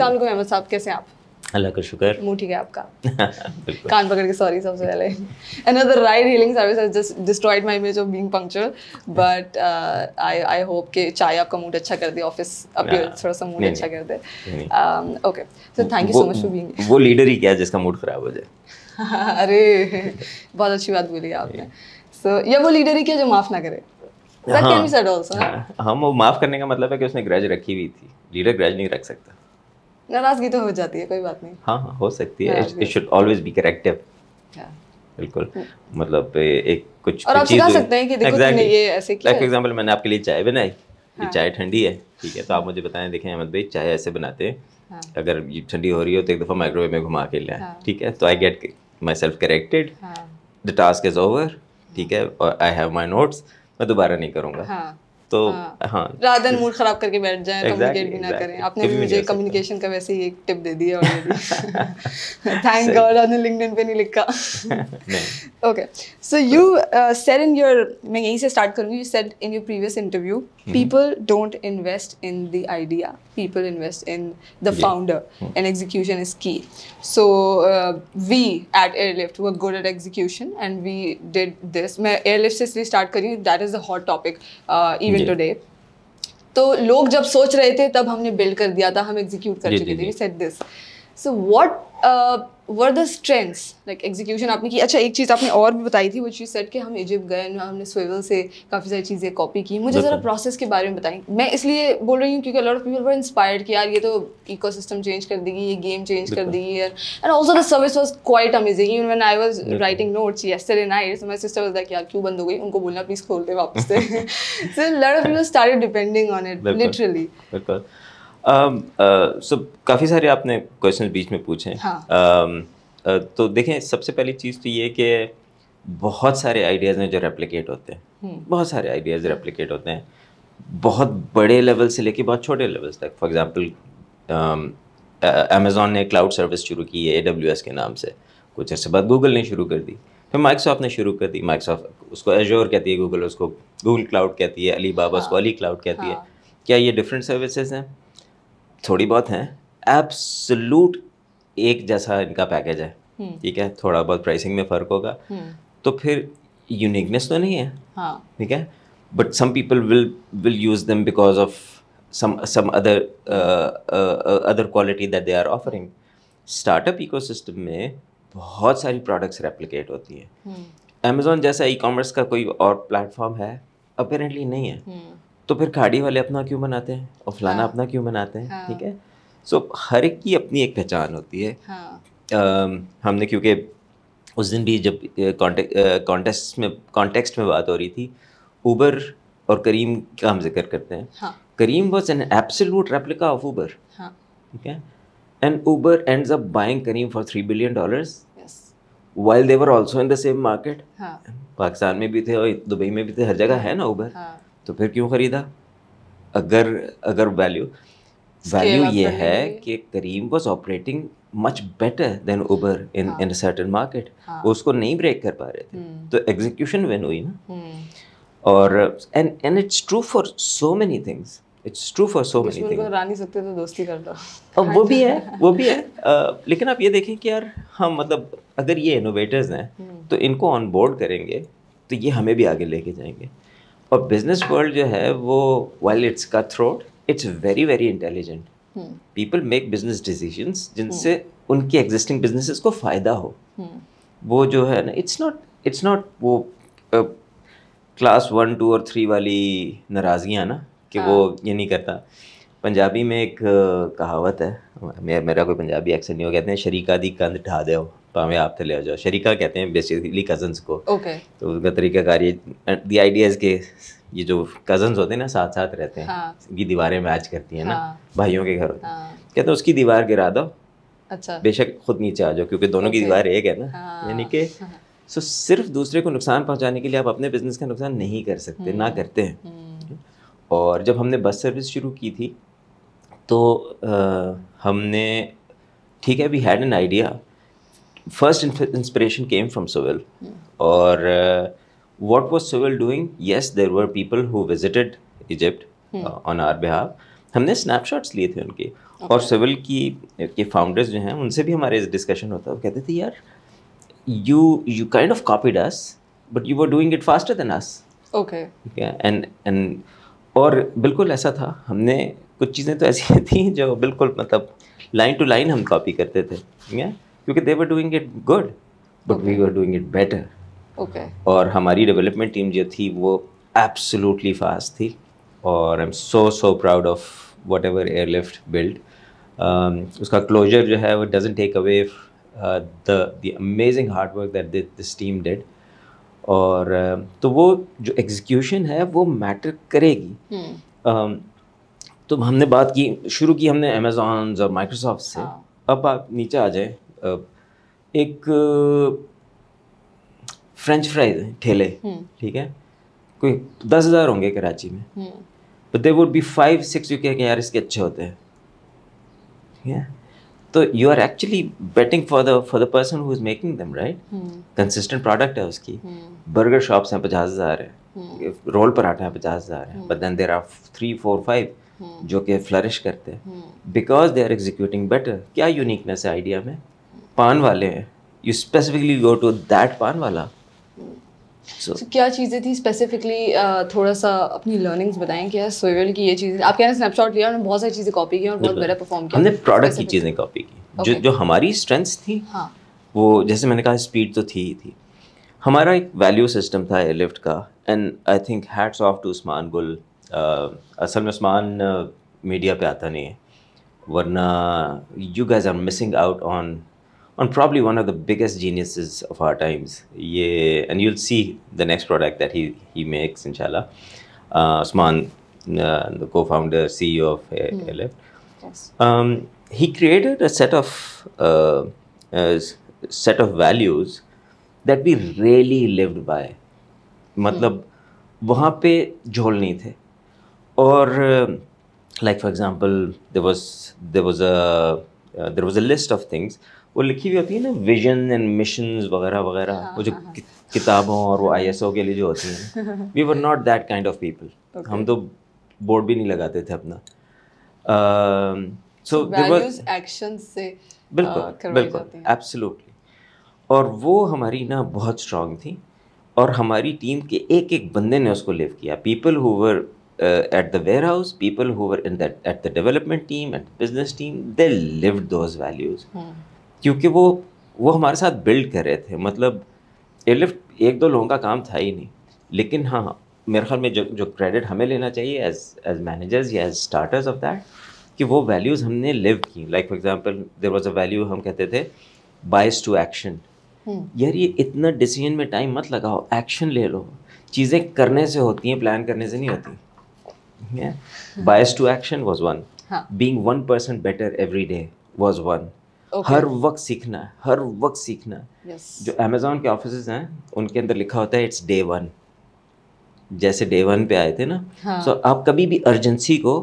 सलामकुम अहमद साहब कैसे आप अल्लाह का शुक्र मुँह ठीक है आपका कान पकड़ के सॉरी सबसे पहले another ride hailing service has just destroyed my image of being punctual but I I hope कि चाय आपका मूड अच्छा कर दे ऑफिस अपीयरेंस हाँ। थोड़ा सा मूड अच्छा कर दे okay so thank you so much for being वो लीडर ही क्या जिसका मूड खराब हो जाए अरे बहुत अच्छी बात बोली आपने सो या वो लीडर ही क्या जो माफ ना करे हाँ। हाँ, हम वो माफ करने का मतलब है कि उसने ग्रज रखी हुई थी लीडर ग्रज नहीं रख सकता नाराजगी तो हो जाती है कोई बात नहीं हाँ, हाँ हो सकती है it should always be corrective बिल्कुल हम्म। मतलब एक कुछ और कुछ आप सिखा सकते हैं कि देखो exactly. ये ऐसे किया like एग्जांपल मैंने आपके लिए चाय बनाई हाँ. ये चाय ठंडी है ठीक है तो आप मुझे बताएं देखें अहमद भाई चाय ऐसे बनाते हैं हाँ. अगर ये ठंडी हो रही हो तो एक दफ़ा माइक्रोवेव में घुमा के ले आए हाँ। ठीक है तो I get myself corrected the task is over ठीक है और आई हैव माई नोट्स मैं दोबारा नहीं करूँगा हाँ। तो हाँ, हाँ। राधा मूड खराब करके बैठ जाए कम्युनिकेट तो भी ना करें आपने भी मुझे कम्युनिकेशन का वैसे ही एक टिप दे दिया ऑलरेडी थैंक गॉड आपने लिंक्डइन पे नहीं लिखा okay so you said in your मैं यहीं से स्टार्ट करूंगी you said in your previous interview people don't invest in the idea people invest in the founder and execution is key so we at Airlift were good at execution and we did this मैं एयरलिफ्ट से इसलिए start करी that is the hot topic even build today तो लोग जब सोच रहे थे तब हमने बिल्ड कर दिया था हम एग्जीक्यूट कर चुके थे we set this so what were the strengths like execution आपने की अच्छा एक चीज़ आपने और भी बताई थी वो चीज़ सेट कि हम इजिप्ट गए हमने स्वेवल से काफ़ी सारी चीज़ें कॉपी की मुझे ज़रा प्रोसेस के बारे में बताएं मैं इसलिए बोल रही हूँ क्योंकि lot of people were inspired कि यार ये तो इको चेंज कर देगी ये गेम चेंज कर देगी यार and also the service was quite amazing even one I was writing notes an I मैं सिस्टर वॉज लाइक यार क्यों बंद हो गई उनको बोलना प्लीज़ खोल दे वापस से so lot of people start depending on it literally बिल्कुल सब um, uh, काफ़ी सारे आपने क्वेश्चन बीच में पूछे हैं हाँ। um, uh, तो देखें सबसे पहली चीज़ तो ये कि बहुत सारे आइडियाज़ हैं जो रेप्लिकेट होते हैं हम्म। बहुत सारे आइडियाज़ रेप्लिकेट होते हैं बहुत बड़े लेवल से लेके बहुत छोटे लेवल्स तक फॉर एग्ज़ाम्पल अमेज़ोन ने क्लाउड सर्विस शुरू की है ए के नाम से कुछ अर्से बाद गूगल ने शुरू कर दी फिर माइक्रोसॉफ्ट ने शुरू कर दी माइक्रोसॉफ्ट उसको एजोर कहती है गूगल उसको गूगल क्लाउड कहती है अली बाबा हाँ, उसको अली क्लाउड कहती हाँ. है क्या ये डिफरेंट सर्विसेज हैं थोड़ी बहुत हैं एब्सलूट एक जैसा इनका पैकेज है हम्म। ठीक है थोड़ा बहुत प्राइसिंग में फ़र्क होगा हम्म। तो फिर यूनिकनेस तो नहीं है हाँ। ठीक है but some people will will use them because of some some other other quality that they are offering startup ecosystem में बहुत सारी प्रोडक्ट्स रेप्लिकेट होती हैं अमेजोन हम्म। जैसा ई कॉमर्स का कोई और प्लेटफॉर्म है अपेरेंटली नहीं है तो फिर खाड़ी वाले अपना क्यों मनाते हैं और फलाना हाँ, अपना क्यों मनाते हैं हाँ। ठीक है सो so, हर एक की अपनी एक पहचान होती है हाँ. uh, हमने क्योंकि उस दिन भी जब कॉन्टेस्ट में कॉन्टेक्स्ट में बात हो रही थी ऊबर और करीम का हम जिक्र करते हैं हाँ. Careem was an absolute replica of Uber ठीक है and Uber end up buying Careem for three billion dollar while they were also in the same market Pakistan में भी थे और दुबई में भी थे हर जगह हाँ। है ना ऊबर हाँ. तो फिर क्यों ख़रीदा अगर अगर वैल्यू वैल्यू ये है कि Careem was operating much better than Uber in in certain market वो उसको नहीं ब्रेक कर पा रहे थे hmm. तो एग्जीक्यूशन विन हुई ना hmm. और and and it's true for so many things it's true for so many things नहीं सकते तो दोस्ती कर लो अब वो भी है वो भी है आ, लेकिन आप ये देखें कि यार हम मतलब अगर ये इनोवेटर्स हैं hmm. तो इनको ऑन बोर्ड करेंगे तो ये हमें भी आगे लेके जाएंगे hmm. और बिजनेस वर्ल्ड जो है वो well it's cut throat it's very very intelligent people make business decision जिनसे उनकी एग्जिस्टिंग बिजनेस को फ़ायदा हो hmm. वो जो है ना इट्स नॉट इट्स नॉट वो क्लास वन टू और थ्री वाली नाराज़गियाँ ना कि वो हाँ। ये नहीं करता पंजाबी में एक कहावत है मेरा कोई पंजाबी एक्सेंट नहीं हो कहते हैं शरीका दी कंध ढा दे हो भावें आप थे ले आ जाओ शरीका कहते हैं बेसिकली कजन्स को ओके तो उसका तरीका कार्य दी आइडियाज के ये जो कजन्स होते हैं ना साथ साथ रहते हैं हाँ. इनकी दीवारें मैच करती हैं हाँ. ना भाइयों के घर होते हैं हाँ. कहते हैं उसकी दीवार गिरा दो अच्छा बेशक खुद नीचे आ जाओ क्योंकि दोनों okay. की दीवार एक है ना हाँ. यानी कि सो सिर्फ दूसरे को नुकसान पहुंचाने के लिए आप अपने बिजनेस का नुकसान नहीं कर सकते ना हम्म। करते हैं हम्म। और जब हमने बस सर्विस शुरू की थी तो हमने ठीक है we had an idea first inspiration came from Swivel और what was Swivel doing yes there were people who visited Egypt on our hmm. Uh, hmm. Uh, हमने स्नैपशॉट्स लिए थे उनके okay. और सिविल की के फाउंडर्स जो हैं उनसे भी हमारे डिस्कशन होता है कहते थे यार you you kind of copied us but you were doing it faster than us okay and and और बिल्कुल ऐसा था हमने कुछ चीज़ें तो ऐसी थी जो बिल्कुल मतलब लाइन टू लाइन हम कॉपी करते थे ठीक है क्योंकि they were doing it good but we were doing it better okay और हमारी डेवलपमेंट टीम जो थी वो एब्सोल्युटली फास्ट थी और I am so so proud of whatever Airlift build उसका क्लोजर जो है वो doesn't take away the amazing hard work that this team did और um, तो वो जो एग्जीक्यूशन है वो मैटर करेगी hmm. Um, तो हमने बात की शुरू की हमने अमेजोन और माइक्रोसॉफ्ट से हाँ। अब आप नीचे आ जाए एक फ्रेंच फ्राइज ठेले हम्म। ठीक है कोई दस हज़ार होंगे कराची में but they would be five six you क्या यार इसके अच्छे होते हैं ठीक है तो you are actually betting for the for the person who is making them right consistent product है उसकी बर्गर हम्म। शॉप्स हैं पचास हज़ार है रोल हम्म। पराठा है पचास हज़ार है but then there are three four five जो कि फ्लरिश करते हैं because they are executing better क्या यूनिकनेस है आइडिया में पान वाले हैं you specifically go to that paan वाला so, so, क्या चीज़ें थी स्पेसिफिकली uh, थोड़ा सा अपनी लर्निंग्स बताएं क्या सोयल की ये चीज़ें आप कहना स्नैपशॉट लिया और बहुत सारी चीज़ें कॉपी की और बहुत बड़ा परफॉर्म किया हमने प्रोडक्ट की चीज़ें कॉपी की okay. जो जो हमारी स्ट्रेंथ्स थी हाँ. वो जैसे मैंने कहा स्पीड तो थी ही थी हमारा एक वैल्यू सिस्टम था एयरलिफ्ट का and I think hats off to Usman Gul असल में उस्मान मीडिया पे आता नहीं है वरना you guys are missing out on on probably one of the biggest geniuses of our times. Yeah, and you'll see the next product that he, he makes, inshallah. Uh, uh, the co-founder, CEO of hmm. Airlift. Yes. Um, he created a set of uh, a set of values that we really lived by. मतलब hmm. वहाँ पे झोल नहीं थे और uh, like for example there was there was a uh, there was a list of things वो लिखी हुई होती है ना विजन एंड मिशन वगैरह वगैरह हाँ, वो जो हाँ, हाँ। किताबों और वो आई के लिए जो होती हैं we were not that kind of people हम तो बोर्ड भी नहीं लगाते थे अपना सो एक्शन से बिल्कुल बिल्कुल एब्सोल्युटली और वो हमारी ना बहुत स्ट्रांग थी और हमारी टीम के एक एक बंदे ने उसको लिव किया people who were at the warehouse people who were in that at the development team at business team they live those values क्योंकि वो वो हमारे साथ बिल्ड कर रहे थे मतलब एयरलिफ्ट एक दो लोगों का काम था ही नहीं लेकिन हाँ मेरे ख्याल में जो जो क्रेडिट हमें लेना चाहिए एज एज मैनेजर्स या एज स्टार्टर्स ऑफ दैट कि वो वैल्यूज़ हमने लिव की like for example there was a value हम कहते थे बाइस टू एक्शन यार ये इतना डिसीजन में टाइम मत लगाओ एक्शन ले लो चीज़ें करने से होती हैं प्लान करने से नहीं होती bias to action was one being one person better every day was one okay. हर वक्त सीखना है हर वक्त सीखना है yes. जो अमेजोन के ऑफिस हैं उनके अंदर लिखा होता है इट्स डे वन जैसे डे वन पे आए थे ना सो हाँ. so, आप कभी भी अर्जेंसी को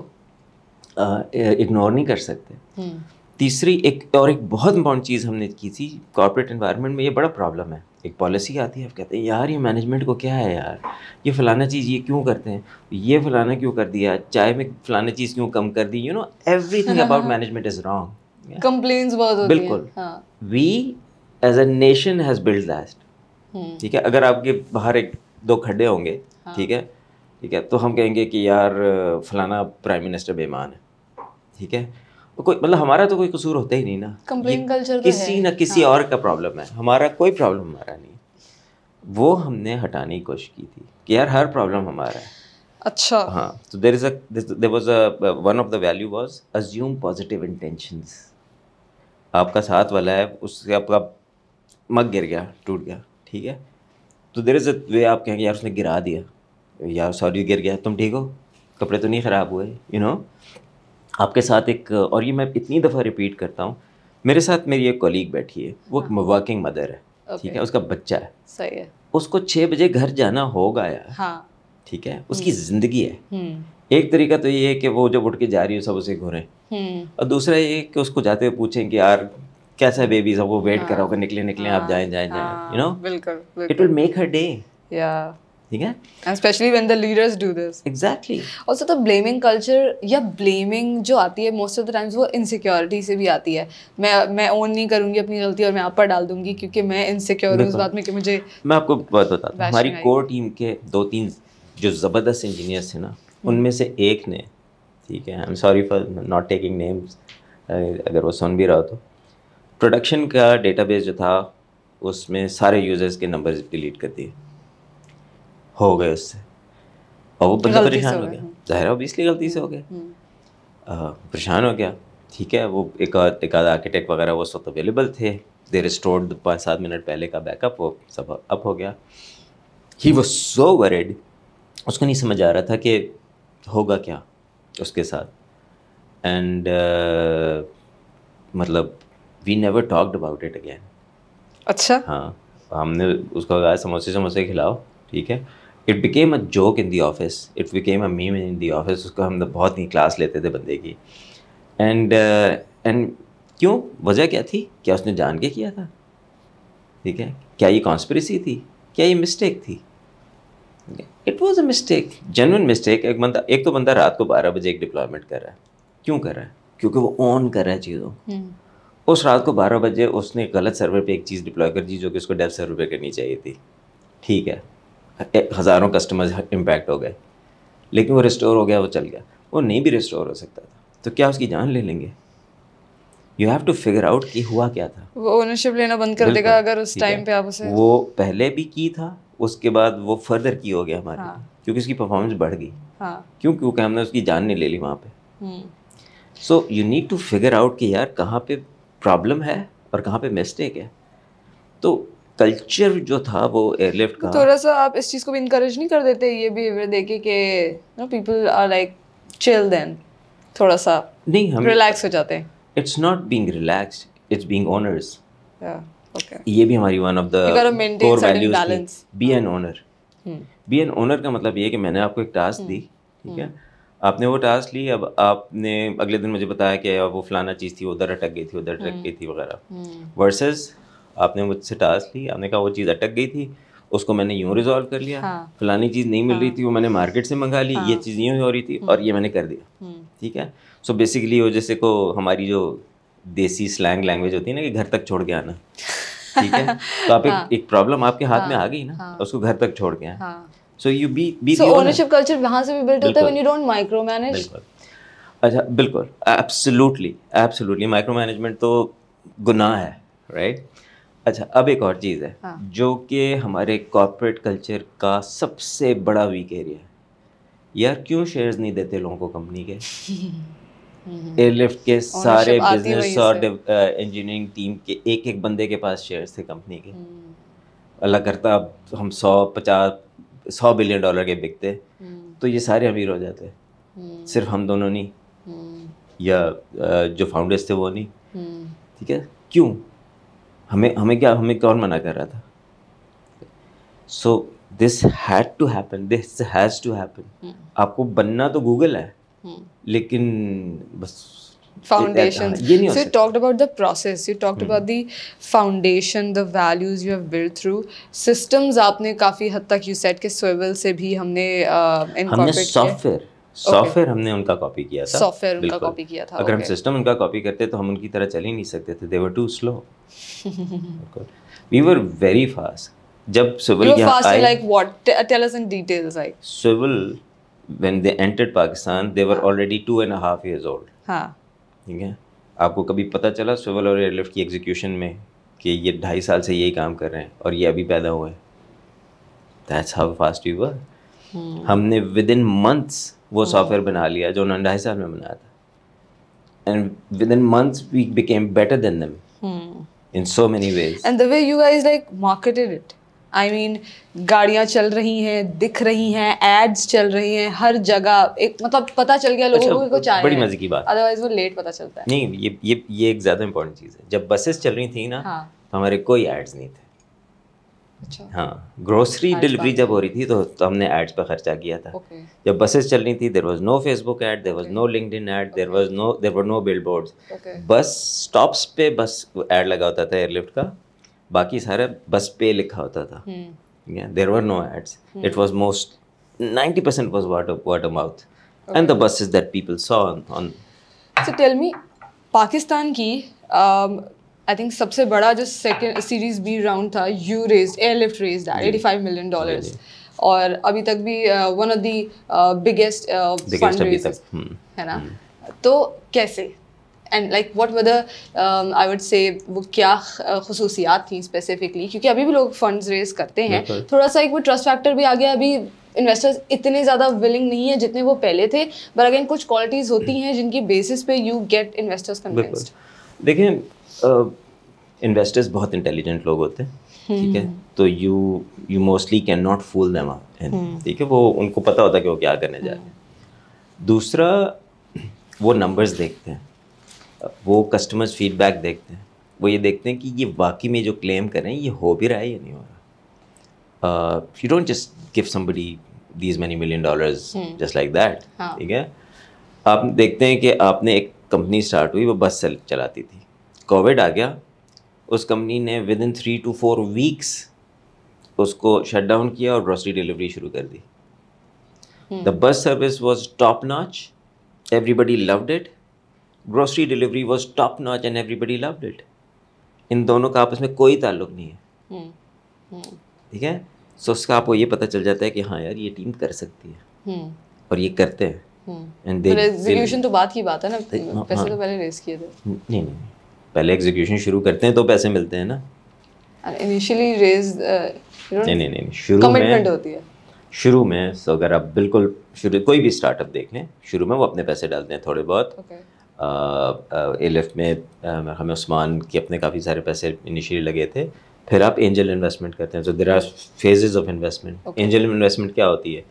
इग्नोर नहीं कर सकते हुँ. हम्म। तीसरी एक और एक बहुत इंपॉर्टेंट चीज़ हमने की थी कॉर्पोरेट इन्वायरमेंट में ये बड़ा प्रॉब्लम है एक पॉलिसी आती है आप कहते हैं यार ये मैनेजमेंट को क्या है यार ये फलाना चीज़ ये क्यों करते हैं ये फलाना क्यों कर दिया चाय में फलाना चीज़ क्यों कम कर दी you know everything about management is wrong complains बहुत होती बिल्कुल we as a nation has build that ठीक है अगर आपके बाहर एक दो खड्डे होंगे हाँ। ठीक है ठीक है तो हम कहेंगे कि यार फलाना प्राइम मिनिस्टर बेईमान है ठीक है तो कोई मतलब हमारा तो कोई कसूर होता ही नहीं ना कंप्लेन कल्चर तो किसी ना किसी हाँ। और का प्रॉब्लम है हमारा कोई प्रॉब्लम हमारा नहीं वो हमने हटाने की कोशिश की थी कि यार हर प्रॉब्लम हमारा है अच्छा हाँ तो there is a there was one of the value was assume positive intentions आपका साथ वाला है उससे आपका मग गिर गया टूट गया ठीक है तो देर से वे आप कहेंगे यार उसने गिरा दिया यार सॉरी गिर गया तुम ठीक हो कपड़े तो नहीं ख़राब हुए यू नो आपके साथ एक और ये मैं इतनी दफ़ा रिपीट करता हूँ मेरे साथ मेरी एक कॉलीग बैठी है वो एक वर्किंग मदर है ठीक है उसका बच्चा है सही है उसको छः बजे घर जाना होगा यार हाँ। ठीक है उसकी हम्म। ज़िंदगी है हम्म। एक तरीका तो ये है कि वो जब उठ के जा रही हो सब उसे घूरें हम्म। और दूसरा ये कि उसको जाते हुए पूछें कि यार कैसा है बेबी सबको वेट हाँ, करा निकले निकले हाँ, आप जाएं जाएं जाएं यू हाँ। नो बिल्कुल इट विल मेक हर डे या ठीक है specially when the leaders do this exactly also the blaming culture जो आती है मोस्ट ऑफ द टाइम्स वो इनसिक्योरिटी से भी आती है मैं मैं ओन नहीं करूंगी अपनी गलती और मैं आप पर डाल दूंगी क्योंकि मैं इनसिक्योर हूं इस बात में कि मुझे मैं आपको बात बताता हूँ हमारी कोर टीम के दो तीन जो जबरदस्त इंजीनियर्स हैं ना उनमें से एक ने ठीक है I am sorry for not taking names अगर वो सुन भी रहा हो तो प्रोडक्शन का डेटाबेस जो था उसमें सारे यूज़र्स के नंबर डिलीट कर दिए हो गए उससे और वो बंदा परेशान हो गया ज़ाहिर इसलिए गलती से हो गया हम्म। परेशान हो गया ठीक है वो एक एक आधा आर्किटेक्ट वगैरह वो सब अवेलेबल थे दे स्टोर पाँच सात मिनट पहले का बैकअप वो सब अप हो गया ही वॉज सो वरिड उसको नहीं समझ आ रहा था कि होगा क्या उसके साथ एंड uh, मतलब we never talked about it again अच्छा हाँ हमने उसको कहा समोसे समोसे खिलाओ ठीक है it became a joke in the office it became a meme in the office उसको हम तो बहुत ही क्लास लेते थे बंदे की एंड एंड uh, क्यों वजह क्या थी क्या उसने जान के किया था ठीक है क्या ये कॉन्स्परेसी थी क्या ये मिस्टेक थी it was a mistake genuine mistake एक बंदा एक तो बंदा रात को बारह बजे एक डिप्लॉयमेंट कर रहा है क्यों कर रहा है क्योंकि वो ऑन कर रहा है चीज़ों hmm. उस रात को बारह बजे उसने गलत सर्वर पे एक चीज़ डिप्लॉय कर दी जो कि उसको डेव सर्वर पे करनी चाहिए थी ठीक है हज़ारों कस्टमर्स इम्पैक्ट हो गए लेकिन वो रिस्टोर हो गया वो चल गया वो नहीं भी रिस्टोर हो सकता था तो क्या उसकी जान ले लेंगे you have to figure out कि हुआ क्या था वो ओनरशिप लेना बंद कर देगा अगर उस टाइम पे आप उसे वो पहले भी की था उसके बाद वो फर्दर की हो गया हमारे हाँ. क्योंकि उसकी परफॉर्मेंस बढ़ गई हाँ. क्यों क्योंकि हमने उसकी जान नहीं ले ली वहाँ पे so you need to figure out कि यार कहाँ पे प्रॉब्लम है और कहाँ पे मिस्टेक है तो कल्चर जो था वो एयरलिफ्ट का थोड़ा सा आप इस चीज़ को भी इंकरेज नहीं कर देते ये बिहेवियर देखे कि no people are like chill then थोड़ा सा नहीं हम रिलैक्स हो जाते हैं it's not being relaxed it's being owners okay. ये भी हमारी one of the core values be an owner be an owner का मतलब ये कि मैंने आपको एक टास्क hmm. दी ठीक है hmm. आपने वो टास्क ली अब आपने अगले दिन मुझे बताया कि वो फलाना चीज़ थी उधर अटक गई थी उधर अटक hmm. गई थी वगैरह वर्सेस आपने मुझसे टास्क ली आपने कहा वो चीज़ अटक गई थी उसको मैंने यूँ रिजॉल्व कर लिया हाँ। फलानी चीज़ नहीं मिल हाँ। रही थी वो मैंने मार्केट से मंगा ली हाँ। ये चीज़ यूँ हो रही थी और ये मैंने कर दिया ठीक है सो बेसिकली वो जैसे को हमारी जो देसी स्लैंग लैंग्वेज होती है ना कि घर तक छोड़ के आना ठीक है तो आप हाँ, एक प्रॉब्लम आपके हाथ हाँ, में आ गई ना हाँ, उसको घर तक छोड़ के आए so you be be ownership culture वहां से भी बिल्ड होता है when you don't micromanage अच्छा बिल्कुल एब्सोल्युटली एब्सोल्युटली माइक्रो मैनेजमेंट तो गुनाह है राइट अच्छा अब एक और चीज़ है हाँ. जो कि हमारे कॉरपोरेट कल्चर का सबसे बड़ा वीक एरिया है यार क्यों शेयर्स नहीं देते लोगों को कंपनी के हम्म। एयरलिफ्ट के सारे बिजनेस और इंजीनियरिंग टीम के एक एक बंदे के पास शेयर्स थे कंपनी के हम्म। अल्लाह करता अब हम सौ पचास सौ बिलियन डॉलर के बिकते हम्म। तो ये सारे अमीर हो जाते सिर्फ हम दोनों नहीं या जो फाउंडर्स थे वो नहीं ठीक है क्यों हमें हमें क्या हमें कौन मना कर रहा था so this had to happen this has to happen आपको बनना तो गूगल है लेकिन बस फाउंडेशन ये नहीं so you talked about the process you talked about the foundation the values you have built through systems आपने काफी हद तक यू सेट के swivel से भी हमने इनकॉर्पोरेट uh, हमने सॉफ्टवेयर सॉफ्टवेयर okay. हमने उनका कॉपी किया था सॉफ्टवेयर उनका कॉपी किया था अगर okay. हम सिस्टम उनका कॉपी करते तो हम उनकी तरह चल ही नहीं सकते थे they were too slow we were very fast जब सिविल यहां like what tell us in details like Swivel when they entered Pakistan, they were हाँ. already two and a half years old. हाँ. ठीक है आपको कभी पता चला सिविल और एयरलिफ्ट की एग्जीक्यूशन में कि ये ढाई साल से यही काम कर रहे हैं और ये अभी पैदा हुए That's how fast we were. Were हम्म। हमने विद इन मंथ्स वो सॉफ्टवेयर हाँ। बना लिया जो उन्होंने ढाई साल में बनाया था and within months we became better than them in so many ways and the way you guys like marketed it I I mean mean, गाड़ियाँ चल रही हैं दिख रही हैं एड्स चल रही हैं हर जगह एक मतलब पता चल गया लोगों अच्छा, को चाहिए बड़ी मजे की बात अदरवाइज वो लेट पता चलता है नहीं ये ये ये एक ज़्यादा इंपॉर्टेंट चीज़ है जब बसेस चल रही थी ना हाँ. तो हमारे कोई एड्स नहीं थे अच्छा हाँ ग्रोसरी डिलीवरी जब हो रही थी तो, तो हमने एड्स पर खर्चा किया था okay. जब बसेस चल रही थी there was no Facebook ad there was no LinkedIn ad there was no there were no billboard bus stops पे बस एड लगा होता था एयरलिफ्ट का बाकी सारा बस पे लिखा होता था there were no ads it was most 90% percent was word of word of mouth okay. and the buses that people saw on, on so tell me pakistan um, सबसे बड़ा जो सेकेंड सीरीज बी राउंड था you raise Airlift raise that eighty five million dollar और अभी तक भी one of दिगेस्ट है ना हम्म। तो कैसे and like what were I would say वो क्या uh, खसूसियात थी स्पेसिफिकली क्योंकि अभी भी लोग फंड्स रेज करते हैं थोड़ा सा एक वो ट्रस्ट फैक्टर भी आ गया अभी इन्वेस्टर्स इतने ज़्यादा विलिंग नहीं है जितने वो पहले थे बट अगेन कुछ क्वालिटीज़ होती हैं जिनकी बेसिस पे यू गेट इन्वेस्टर्स कन्विंस्ड देखें इन्वेस्टर्स बहुत इंटेलिजेंट लोग होते हैं ठीक है हम्म। तो you you mostly can not fool them ठीक है वो उनको पता होता है कि वो क्या करने जा रहे हैं हम्म। दूसरा वो नंबर्स देखते हैं वो कस्टमर्स फीडबैक देखते हैं वो ये देखते हैं कि ये वाकई में जो क्लेम कर रहे हैं ये हो भी रहा है या नहीं हो रहा you don't just give somebody these many million dollars just like that ठीक है आप देखते हैं कि आपने एक कंपनी स्टार्ट हुई वो बस चलाती थी कोविड आ गया उस कंपनी ने within three two four weeks उसको शट डाउन किया और ग्रॉसरी डिलीवरी शुरू कर दी the bus service was top notch everybody loved it grocery delivery was top notch and everybody love it in दोनों का आपस में कोई ताल्लुक नहीं है हम्म, हम्म। ठीक है सो उसका आपको ये पता चल जाता है कि हाँ यार ये टीम कर सकती है हम्म। और ये करते हैं एंड दे एग्जीक्यूशन तो बात की बात है ना पैसे तो हाँ, तो पहले रेस किए थे नहीं नहीं पहले एग्जीक्यूशन शुरू करते हैं तो पैसे मिलते हैं ना इनिशियली uh, नहीं नहीं नहीं शुरू कमिटमेंट होती है शुरू में सो अगर आप बिल्कुल शुरू कोई भी स्टार्टअप देख लें शुरू में वो अपने पैसे डालते हैं थोड़े बहुत okay. एल एफ में हमें उस्मान के अपने काफ़ी सारे पैसे इनिशियली लगे थे फिर आप एंजल इन्वेस्टमेंट करते हैं तो there are phases of investment angel investment क्या होती है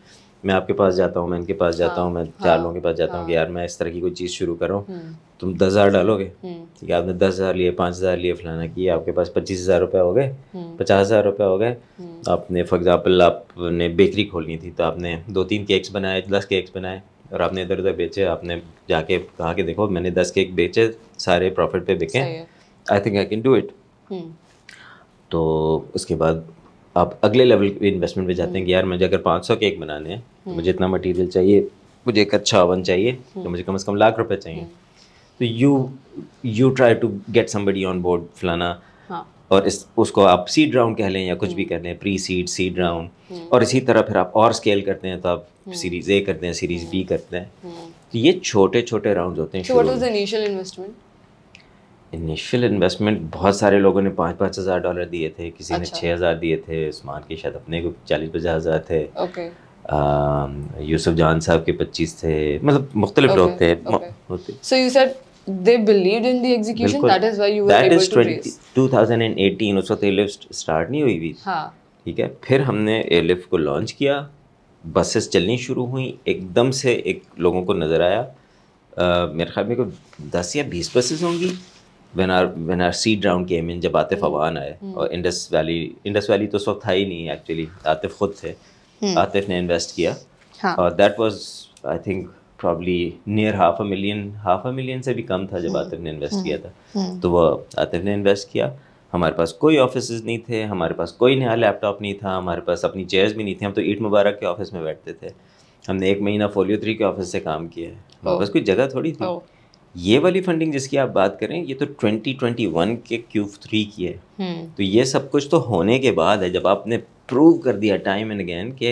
मैं आपके पास जाता हूँ मैं इनके पास जाता हूँ हाँ, मैं चार हाँ, लोगों के पास जाता हूँ कि हाँ। यार मैं इस तरह की कोई चीज़ शुरू करूँ हम्म। तुम दस हज़ार डालोगे हम्म। ठीक है आपने दस हज़ार लिए पाँच हज़ार लिए फलाना किए आपके पास पच्चीस हज़ार रुपये हो गए हम्म। पचास हज़ार रुपये हो गए आपने फॉर एग्ज़ाम्पल आपने बेकरी खोलनी थी तो आपने दो तीन केक्स बनाए दस केक्स बनाए और आपने इधर उधर बेचे आपने जाके कहा कि देखो मैंने दस केक बेचे सारे प्रॉफिट पे बिके I think I can do it तो उसके बाद आप अगले लेवल के इन्वेस्टमेंट पे जाते हैं कि हम्म। यार मुझे अगर पाँच सौ केक बनाने हैं तो मुझे हम्म। इतना मटेरियल चाहिए मुझे एक अच्छा ओवन चाहिए तो हम्म। मुझे कम से कम लाख रुपए चाहिए तो you you try to get somebody on board फलाना और इस उसको आप सीड राउंड कह लें या कुछ भी हम्म। कर लें प्री सीड सीड राउंड और इसी तरह फिर आप और स्केल करते हैं तो आप सीरीज हम्म। ए करते हैं सीरीज बी हम्म। करते हैं तो ये छोटे छोटे राउंड होते हैं इनिशियल इन्वेस्टमेंट इनिशियल इन्वेस्टमेंट बहुत सारे लोगों ने पाँच पाँच हज़ार डॉलर दिए थे किसी अच्छा। ने छः हज़ार दिए थे उस्मान के शायद अपने को चालीस पचास हज़ार थे यूसुफ जान साहब के पच्चीस थे मतलब मुख्तलिफ लोग थे so you said they believed in the execution that is why you were able to raise 2018 उस वक्त एयरलिफ्ट स्टार्ट नहीं हुई भी हाँ ठीक है फिर हमने एयरलिफ्ट को लॉन्च किया बसेस चलनी शुरू हुई एकदम से एक लोगों को नज़र आया uh, मेरे ख्याल में को दस या बीस बसेस होंगी when are when are seed round came in जब आतिफ हम्म। अवान आए हम्म। और इंडस वैली इंडस वैली तो उस वक्त था ही नहीं एक्चुअली आतिफ खुद थे हम्म। आतिफ ने इन्वेस्ट किया हाँ। और that was I think probably near half a million half a million से भी कम था जब आतिफ ने इन्वेस्ट किया था हम्म। तो वह आतिफ ने इन्वेस्ट किया हमारे पास कोई ऑफिस नहीं थे हमारे पास कोई नया लैपटॉप नहीं था हमारे पास अपनी चेयर्स भी नहीं थी हम तो ईट मुबारक के ऑफिस में बैठते थे हमने एक महीना फोलियो थ्री के ऑफिस से काम किया है हमारे पास कोई जगह थोड़ी थी ये वाली फंडिंग जिसकी आप बात करें ये तो 2021 के क्यू थ्री की है हम्म। तो ये सब कुछ तो होने के बाद है जब आपने प्रूव कर दिया टाइम एंड अगेन के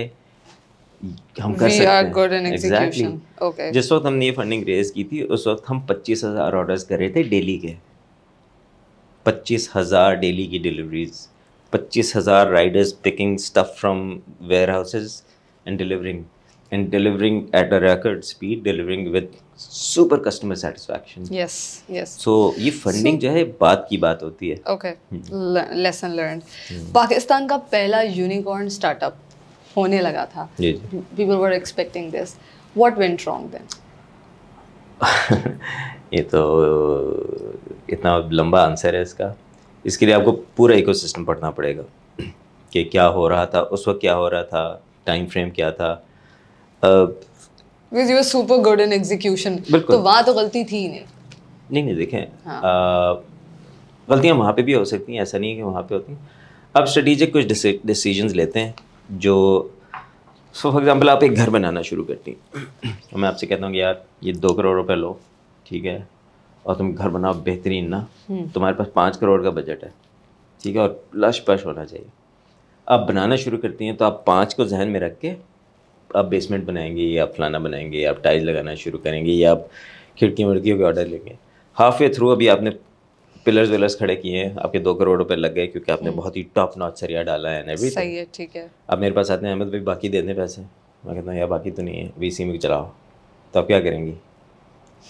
हम कर सकते हैं एग्जैक्टली okay. जिस वक्त हमने ये फंडिंग रेज की थी उस वक्त हम पच्चीस हज़ार ऑर्डर्स कर रहे थे डेली के पच्चीस हज़ार डेली की डिलीवरीज पच्चीस हज़ार riders picking stuff from warehouses and delivering and delivering at a record speed delivering with super customer satisfaction yes yes so ये फंडिंग so, जो है बात की बात होती है ओके लेसन लर्न पाकिस्तान का पहला यूनिकॉर्न स्टार्टअप होने लगा था people were expecting this what went wrong then ये तो इतना लंबा आंसर है इसका इसके लिए आपको पूरा इकोसिस्टम पढ़ना पड़ेगा कि क्या हो रहा था उस वक्त क्या हो रहा था टाइम फ्रेम क्या था because you super good in execution तो वहाँ तो गलती थी नहीं नहीं नहीं देखें हाँ. गलतियाँ वहाँ पे भी हो सकती हैं ऐसा नहीं है कि वहाँ पे होती हैं आप स्ट्रेटिजिक कुछ डिसीजंस लेते हैं जो सो फॉर एग्ज़ाम्पल आप एक घर बनाना शुरू करती हैं मैं आपसे कहता हूँ कि यार ये दो करोड़ रुपए लो ठीक है और तुम घर बनाओ बेहतरीन ना हम्म। तुम्हारे पास पाँच करोड़ का बजट है ठीक है और लश पश होना चाहिए आप बनाना शुरू करती हैं तो आप पाँच को जहन में रख के आप बेसमेंट बनाएंगे या आप फलाना बनाएंगे आप टाइल्स लगाना शुरू करेंगे या आप खिड़की विड़कियों के ऑर्डर लेंगे हाफ वे थ्रू अभी आपने पिलर्स विलर्स खड़े किए हैं आपके दो करोड़ रुपए लग गए क्योंकि आपने हम्म। बहुत ही टॉप नॉच सरिया डाला है सही है ठीक है अब मेरे पास आते हैं अहमद भाई बाकी दे दें पैसे मैं कहता हूँ यार बाकी तो नहीं है वी में चलाओ तो आप क्या करेंगी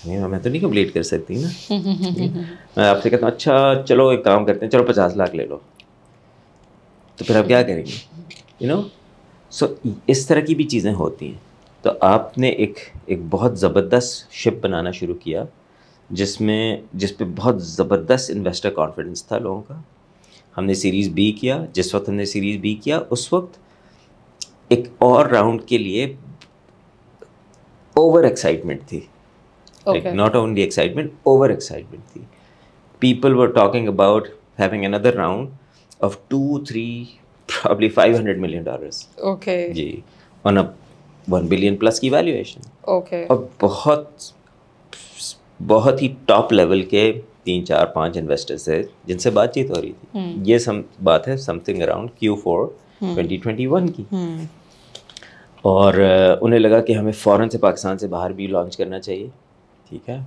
नहीं मैं तो नहीं कम्प्लीट कर सकती ना मैं आपसे कहता हूँ अच्छा चलो एक काम करते हैं चलो पचास लाख ले लो तो फिर आप क्या करेंगे यू नो सो इस तरह की भी चीज़ें होती हैं तो आपने एक एक बहुत ज़बरदस्त शिप बनाना शुरू किया जिसमें जिस पर बहुत ज़बरदस्त इन्वेस्टर कॉन्फिडेंस था लोगों का हमने सीरीज़ बी किया जिस वक्त हमने सीरीज़ बी किया उस वक्त एक और राउंड के लिए ओवर एक्साइटमेंट थी not only excitement over excitement थी people were talking about having another round of two three probably 500 million dollars okay जी on a one billion plus की valuation okay और बहुत बहुत ही टॉप लेवल के तीन चार पांच इन्वेस्टर्स थे जिनसे बातचीत हो रही थी हम्म। ये सम बात है something around Q four twenty twenty one की हम्म। और उन्हें लगा कि हमें फ़ौरन से पाकिस्तान से बाहर भी लॉन्च करना चाहिए ठीक है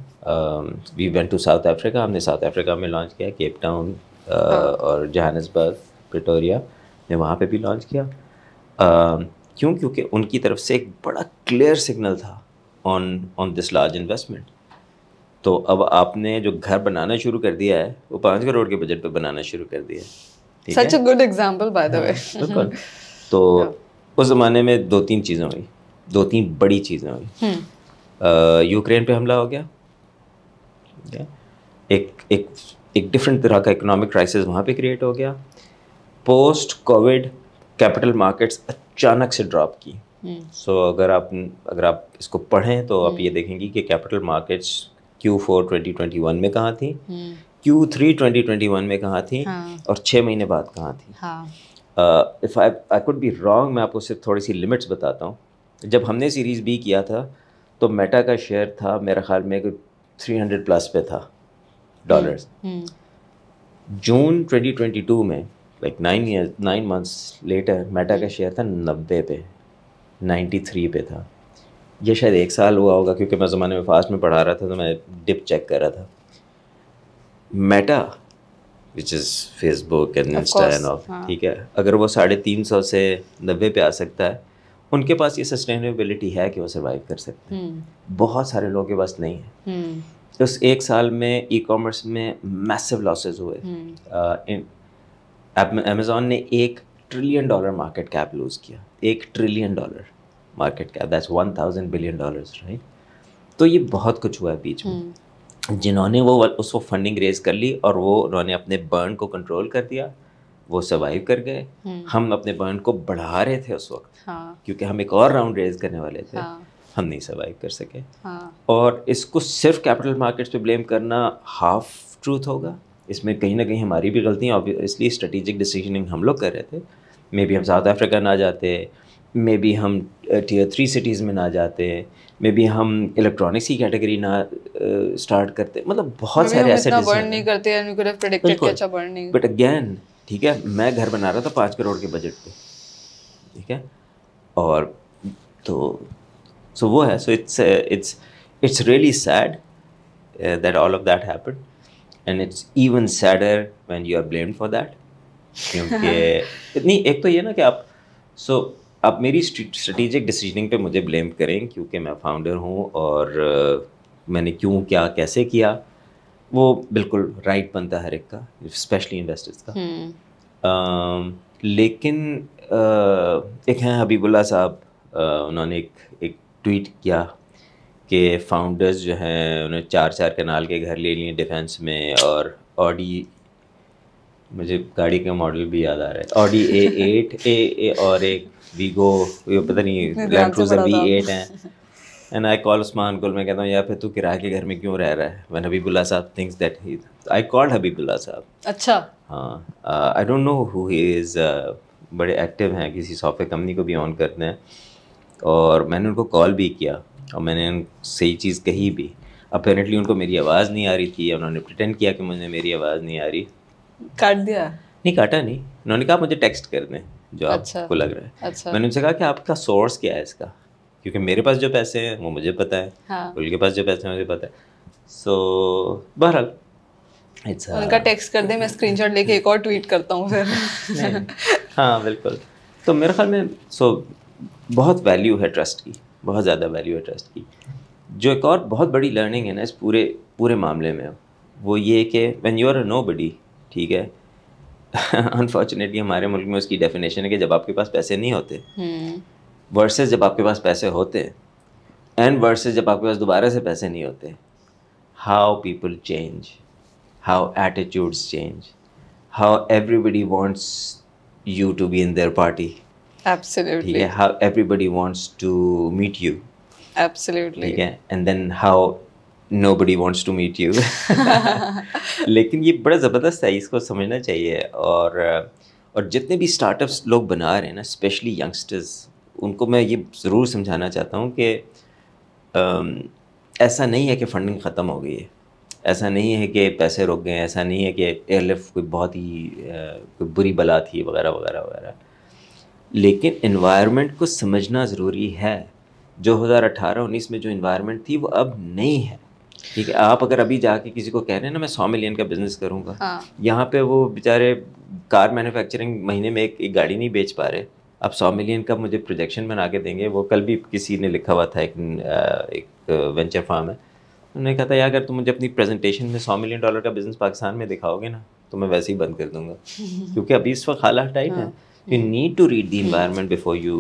we went to South Africa हमने साउथ अफ्रीका में लॉन्च किया केप टाउन uh, और जहानसबर्ग प्रटोरिया ने वहाँ पे भी लॉन्च किया uh, क्यों क्योंकि उनकी तरफ से एक बड़ा क्लियर सिग्नल था on on this large investment तो अब आपने जो घर बनाना शुरू कर दिया है वो पाँच करोड़ के बजट पर बनाना शुरू कर दिया है such a good example by the way तो उस ज़माने में दो तीन चीज़ें हुई दो तीन बड़ी चीज़ें हुई hmm. यूक्रेन पे हमला हो गया एक एक एक डिफरेंट तरह का इकोनॉमिक क्राइसिस वहाँ पे क्रिएट हो गया पोस्ट कोविड कैपिटल मार्केट्स अचानक से ड्रॉप की सो hmm. so, अगर आप अगर आप इसको पढ़ें तो आप hmm. ये देखेंगी कि capital markets Q four twenty twenty one में कहाँ थी Q three twenty twenty one में कहाँ थी हाँ। और छः महीने बाद कहाँ थी if I I could be wrong मैं आपको सिर्फ थोड़ी सी लिमिट्स बताता हूँ जब हमने सीरीज़ बी किया था तो मेटा का शेयर था मेरा ख्याल में कोई थ्री हंड्रेड प्लस पे था dollars June twenty twenty two में like nine year nine months later Meta का शेयर हम्म। था नब्बे पे नाइन्टी थ्री पे था ये शायद एक साल हुआ होगा क्योंकि मैं ज़माने में फास्ट में पढ़ा रहा था तो मैं डिप चेक कर रहा था Meta which is Facebook and Insta and of ठीक है अगर वो साढ़े तीन सौ से नब्बे पे आ सकता है उनके पास ये सस्टेनेबिलिटी है कि वो सर्वाइव कर सकते हैं हम्म। बहुत सारे लोगों के पास नहीं है हम्म। उस एक साल में ई कॉमर्स में मैसिव लॉसेज हुए हम्म। अमेजोन ने एक trillion dollar market cap lose किया एक trillion dollar market cap that's one thousand billion dollars right तो ये बहुत कुछ हुआ है बीच में हम्म। जिन्होंने वो उसको फंडिंग रेज कर ली और वो उन्होंने अपने बर्न को कंट्रोल कर दिया वो सर्वाइव कर गए हम्म। हम अपने बर्न को बढ़ा रहे थे उस वक्त हाँ। क्योंकि हम एक और राउंड रेज करने वाले थे हाँ। हम नहीं सर्वाइव कर सके हाँ। और इसको सिर्फ कैपिटल मार्केट्स पे ब्लेम करना हाफ ट्रूथ होगा इसमें कहीं ना कहीं हमारी भी गलतियाँ इसलिए स्ट्रेटेजिक डिसीजनिंग हम लोग कर रहे थे मे बी हम साउथ अफ्रीका ना जाते मे बी हम टीयर थ्री सिटीज़ में ना जाते मे बी हम इलेक्ट्रॉनिक्स की कैटेगरी ना स्टार्ट uh, करते मतलब बहुत सारे ऐसे बट अगैन अच्छा ठीक है मैं घर बना रहा था पाँच करोड़ के बजट पे ठीक है और तो सो वो है so it's it's it's really sad that all of that happen and it's even sadder when you are blame for that क्योंकि इतनी एक तो ये ना कि आप सो so, अब मेरी स्ट्रेटेजिक डिसीजनिंग पे मुझे ब्लेम करें क्योंकि मैं फाउंडर हूँ और मैंने क्यों क्या कैसे किया वो बिल्कुल राइट बनता है हर एक का स्पेशली इन्वेस्टर्स का हम्म। लेकिन एक हैं हबीबुल्ला साहब उन्होंने एक एक ट्वीट किया कि फाउंडर्स जो हैं उन्होंने चार चार कनाल के घर ले लिए डिफेंस में और ऑडी मुझे गाड़ी का मॉडल भी याद आ रहा है ऑडी ए एट ए और एक वीगो ये पता नहीं लैंड क्रूजर वी एट हैं and I call Usman Gul मैं कहता हूँ या फिर तू किराए के घर में क्यों रह रहा है one Habibullah Sahab things that he I called Habibullah Sahab अच्छा हाँ I don't know who is बड़े एक्टिव हैं किसी सॉफ्टवेयर कंपनी को भी ऑन करते हैं और मैंने उनको कॉल भी किया और मैंने सही चीज़ कही भी अपेरेंटली उनको मेरी आवाज़ नहीं आ रही थी उन्होंने प्रटेंड किया कि मुझे मेरी आवाज़ नहीं आ रही काट दिया नहीं काटा नहीं उन्होंने कहा मुझे टेक्स्ट कर दें जो अच्छा, आपको लग रहा है अच्छा। मैंने उनसे कहा कि आपका सोर्स क्या है इसका क्योंकि मेरे पास जो पैसे हैं वो मुझे पता है हाँ। उनके पास जो पैसे हैं मुझे पता है सो so, बहरहाल उनका टेक्स्ट कर दे मैं स्क्रीनशॉट लेके एक और ट्वीट करता हूँ फिर हाँ बिल्कुल तो मेरे ख्याल में सो so, बहुत वैल्यू है ट्रस्ट की बहुत ज़्यादा वैल्यू है ट्रस्ट की जो एक और बहुत बड़ी लर्निंग है ना इस पूरे पूरे मामले में वो ये कि when you are a nobody ठीक है अनफॉर्चुनेटली हमारे मुल्क में उसकी डेफिनेशन है कि जब आपके पास पैसे नहीं होते वर्सेस हम्म। hmm. जब आपके पास पैसे होते एंड वर्सेस जब आपके पास दोबारा से पैसे नहीं होते how people change how attitudes change how everybody wants you to be in their party how everybody wants to meet you to meet you. Absolutely. ठीक and then how nobody wants to meet you लेकिन ये बड़ा ज़बरदस्त है इसको समझना चाहिए और और जितने भी स्टार्टअप्स लोग बना रहे हैं ना स्पेशली यंगस्टर्स उनको मैं ये ज़रूर समझाना चाहता हूँ कि ऐसा नहीं है कि फंडिंग ख़त्म हो गई है ऐसा नहीं है कि पैसे रुक गए ऐसा नहीं है कि एयरलिफ्ट कोई बहुत ही कोई बुरी बला थी वगैरह वगैरह वगैरह लेकिन इन्वायरमेंट को समझना ज़रूरी है जो हज़ार अठारह उन्नीस में जो इन्वायरमेंट थी वो अब नहीं है ठीक है आप अगर अभी जाके किसी को कह रहे हैं ना मैं सौ मिलियन का बिजनेस करूंगा हाँ। यहाँ पे वो बेचारे कार मैन्युफैक्चरिंग महीने में एक, एक गाड़ी नहीं बेच पा रहे आप सौ मिलियन का मुझे प्रोजेक्शन बना के देंगे वो कल भी किसी ने लिखा हुआ था एक, एक वेंचर फार्म है उन्होंने कहा था यार अगर तुम मुझे अपनी प्रेजेंटेशन में सौ मिलियन डॉलर का बिजनेस पाकिस्तान में दिखाओगे ना तो मैं वैसे ही बंद कर दूंगा क्योंकि अभी इस वक्त हालात टाइट हाँ। है you need to read the environment before you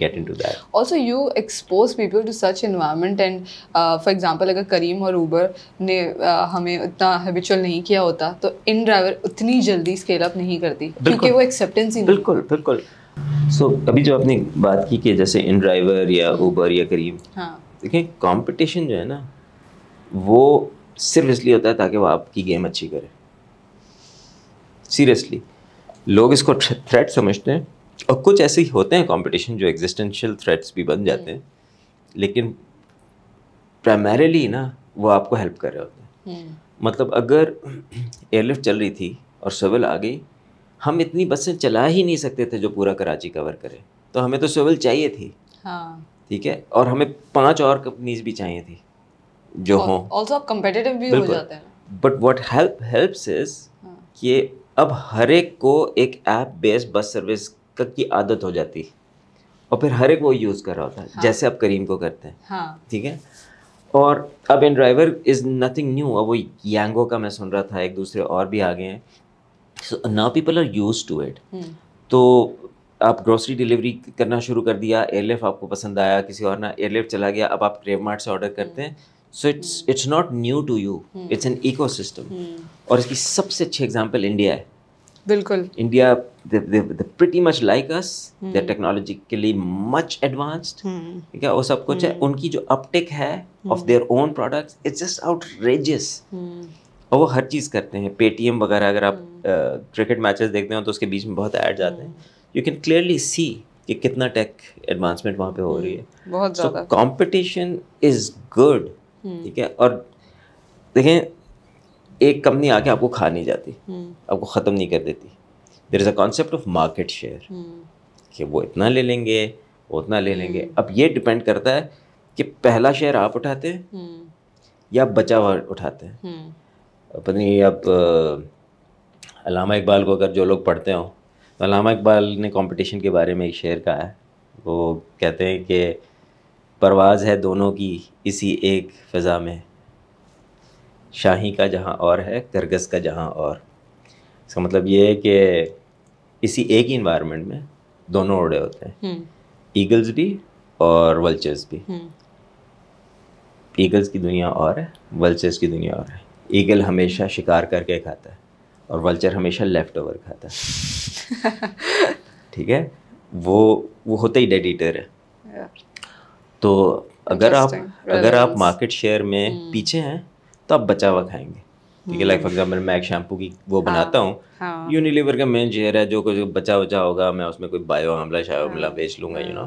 get into that also you expose people to such environment and uh, for example अगर करीम और उबर ने uh, हमें उतना हैबिचुअल नहीं किया होता तो इन ड्राइवर उतनी जल्दी स्केल अप नहीं करती क्योंकि वो एक्सेप्टेंस ही बिल्कुल बिल्कुल सो so, अभी जो आपने बात की कि जैसे इन ड्राइवर या उबर या करीम हाँ देखिए कंपटीशन जो है ना वो सिर्फ इसलिए होता है ताकि वो आपकी गेम अच्छी करे सीरियसली लोग इसको थ्रेट समझते हैं और कुछ ऐसे ही होते हैं कंपटीशन जो एग्जिस्टेंशियल थ्रेट्स भी बन जाते हैं हम्म। लेकिन प्राइमरीली ना वो आपको हेल्प कर रहे होते हैं हम्म। मतलब अगर एयरलिफ्ट चल रही थी और सिविल आ गई हम इतनी बसें चला ही नहीं सकते थे जो पूरा कराची कवर करे तो हमें तो सिविल चाहिए थी हाँ ठीक है और हमें पांच और कंपनीज भी चाहिए थी जो हों भी हो जाते हैं but what help helps is कि अब हर एक को एक ऐप बेस्ड बस सर्विस की आदत हो जाती है और फिर हर एक वो यूज़ कर रहा होता है हाँ। जैसे आप करीम को करते हैं हाँ। ठीक है और अब in driver is nothing new अब वो यंगो का मैं सुन रहा था एक दूसरे और भी आ गए हैं now people are use to it तो आप ग्रोसरी डिलीवरी करना शुरू कर दिया एयरलिफ्ट आपको पसंद आया किसी और ना एयरलिफ्ट चला गया अब आप क्रेव मार्ट से ऑर्डर करते हैं so it's it's not new to you it's an ecosystem और इसकी सबसे अच्छी एग्जाम्पल इंडिया है बिल्कुल India pretty much like us they technologically much advanced ठीक है वो सब कुछ है hmm. उनकी जो अपटेक है of their own products it's just outrageous और वो हर चीज़ करते हैं पेटीएम वगैरह अगर आप क्रिकेट hmm. मैचेस देखते हो तो उसके बीच में बहुत ऐड जाते हैं यू कैन क्लियरली सी कि कितना टेक एडवांसमेंट वहाँ पे हो hmm. रही है बहुत ज़्यादा कंपटीशन इज़ गुड हम्म। ठीक है और देखें एक कंपनी आके आपको खा नहीं जाती हम्म। आपको ख़त्म नहीं कर देती there is a concept of market share कि वो इतना ले लेंगे वो उतना ले लेंगे हम्म। अब ये डिपेंड करता है कि पहला शेयर आप उठाते हैं या बचा हुआ उठाते हैं अपनी अब अलामा इकबाल को अगर जो लोग पढ़ते हों तो अलामा इकबाल ने कंपटीशन के बारे में एक शेयर कहा है वो कहते हैं कि परवाज़ है दोनों की इसी एक फ़िज़ा में शाही का जहाँ और है करगस का जहाँ और इसका मतलब ये है कि इसी एक ही इन्वायरमेंट में दोनों उड़े होते हैं ईगल्स हम्म। भी और वल्चर्स भी ईगल्स हम्म। की दुनिया और है वल्चर्स की दुनिया और है ईगल हमेशा शिकार करके खाता है और वल्चर हमेशा लेफ्ट ओवर खाता है ठीक है वो वो होता ही डेडिटर है तो अगर आप अगर आप मार्केट शेयर में hmm. पीछे हैं तो आप बचा हुआ खाएंगे ठीक है लाइक फॉर एग्जाम्पल मैं एक शैम्पू की वो हाँ, बनाता हूँ हाँ। यूनिलीवर का मेन शेयर है जो कुछ बचा बचा होगा मैं उसमें कोई बायो आमला शायो हाँ, आमला बेच लूँगा you know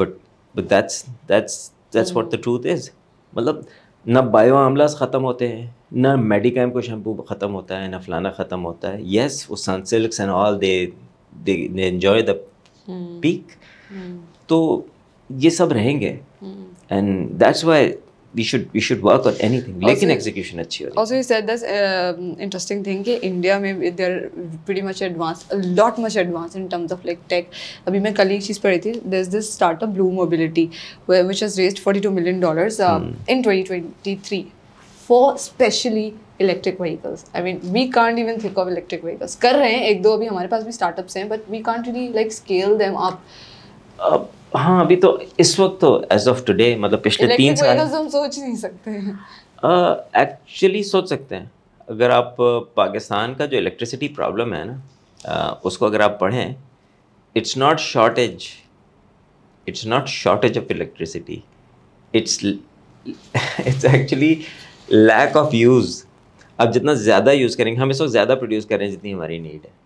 but but that's that's that's what the truth is मतलब ना बायो आमलास ख़त्म होते हैं ना मेडिकाइम को शैम्पू ख़त्म होता है ना फलाना ख़त्म होता है येस वो Sunsilk and all they they enjoy the peak तो ये सब रहेंगे and that's why we should we should work on anything also, लेकिन execution अच्छी हो also you said this uh, interesting thing कि India में they're pretty much advanced a lot much advanced in terms of like tech अभी मैं कल एक चीज़ पढ़ी थी there's this startup Blue Mobility which has raised 42 million dollars uh, hmm. in 2023 for specially electric vehicles I mean we can't even think of electric vehicles कर रहे हैं एक दो अभी हमारे पास भी स्टार्टअप्स हैं but we can't really like scale them up हाँ अभी तो इस वक्त तो एज ऑफ टुडे मतलब पिछले तीन साल हम सोच नहीं सकते एक्चुअली uh, सोच सकते हैं अगर आप पाकिस्तान का जो इलेक्ट्रिसिटी प्रॉब्लम है ना उसको अगर आप पढ़ें it's not shortage it's not shortage of electricity it's it's actually lack of use आप जितना ज़्यादा यूज़ करेंगे हम इस वक्त ज़्यादा प्रोड्यूस करें जितनी हमारी नीड है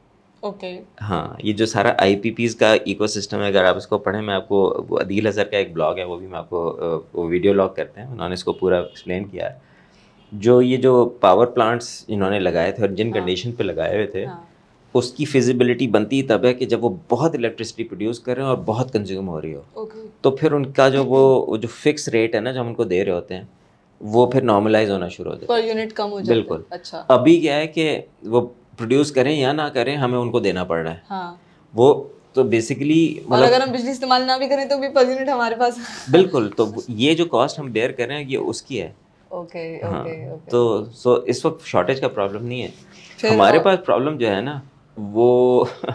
ओके okay. हाँ ये जो सारा आई का इकोसिस्टम है अगर आप इसको पढ़ें मैं आपको अदील अजहर का एक ब्लॉग है वो भी मैं आपको वो वीडियो लॉग करते हैं उन्होंने इसको पूरा एक्सप्लेन किया है जो ये जो पावर प्लांट्स इन्होंने लगाए थे और जिन हाँ। कंडीशन पे लगाए हुए थे हाँ। उसकी फिजिबिलिटी बनती तब है कि जब वो बहुत इलेक्ट्रिसिटी प्रोड्यूस कर रहे हैं और बहुत कंज्यूम हो रही हो okay. तो फिर उनका जो वो जो फिक्स रेट है ना जो हम उनको दे रहे होते हैं वो फिर नॉर्मलाइज होना शुरू हो जाता है पर यूनिट कम हो जाता बिल्कुल अच्छा अभी क्या है कि वो प्रोड्यूस करें या ना करें हमें उनको देना पड़ रहा है हाँ। वो तो बेसिकली मतलब अगर हम बिजली इस्तेमाल ना भी करें तो भी पर यूनिट हमारे पास बिल्कुल तो ये जो कॉस्ट हम बेयर करें ये उसकी है ओके हाँ। ओके तो सो इस वक्त शॉर्टेज का प्रॉब्लम नहीं है हमारे पास प्रॉब्लम जो है ना वो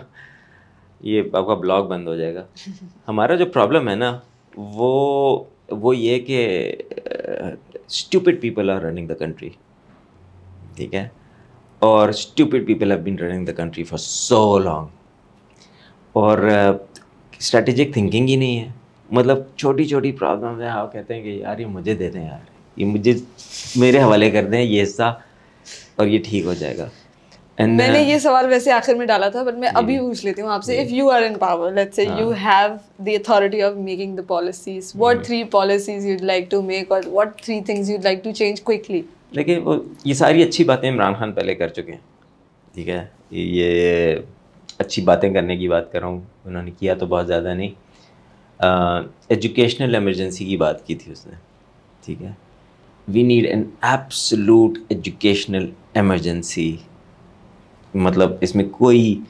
ये आपका ब्लॉग बंद हो जाएगा हमारा जो प्रॉब्लम है ना वो वो ये कि stupid people are running the country ठीक है और stupid people have been running the country for so long और स्ट्रेटेजिक uh, थिंकिंग ही नहीं है मतलब छोटी छोटी प्रॉब्लम है हाँ कहते हैं कि यार ये मुझे दे दें यार ये मुझे मेरे हवाले कर दें ये हिस्सा और ये ठीक हो जाएगा And uh, मैंने uh, ये सवाल वैसे आखिर में डाला था बट मैं अभी पूछ लेती हूँ आपसे if you are in power let's say you have the authority of making the policies what three policies you'd like to make और what three things you'd like to change quickly लेकिन वो ये सारी अच्छी बातें इमरान खान पहले कर चुके हैं ठीक है ये अच्छी बातें करने की बात कर रहा हूँ उन्होंने किया तो बहुत ज़्यादा नहीं एजुकेशनल एमरजेंसी की बात की थी उसने ठीक है we need an absolute educational emergency मतलब इसमें कोई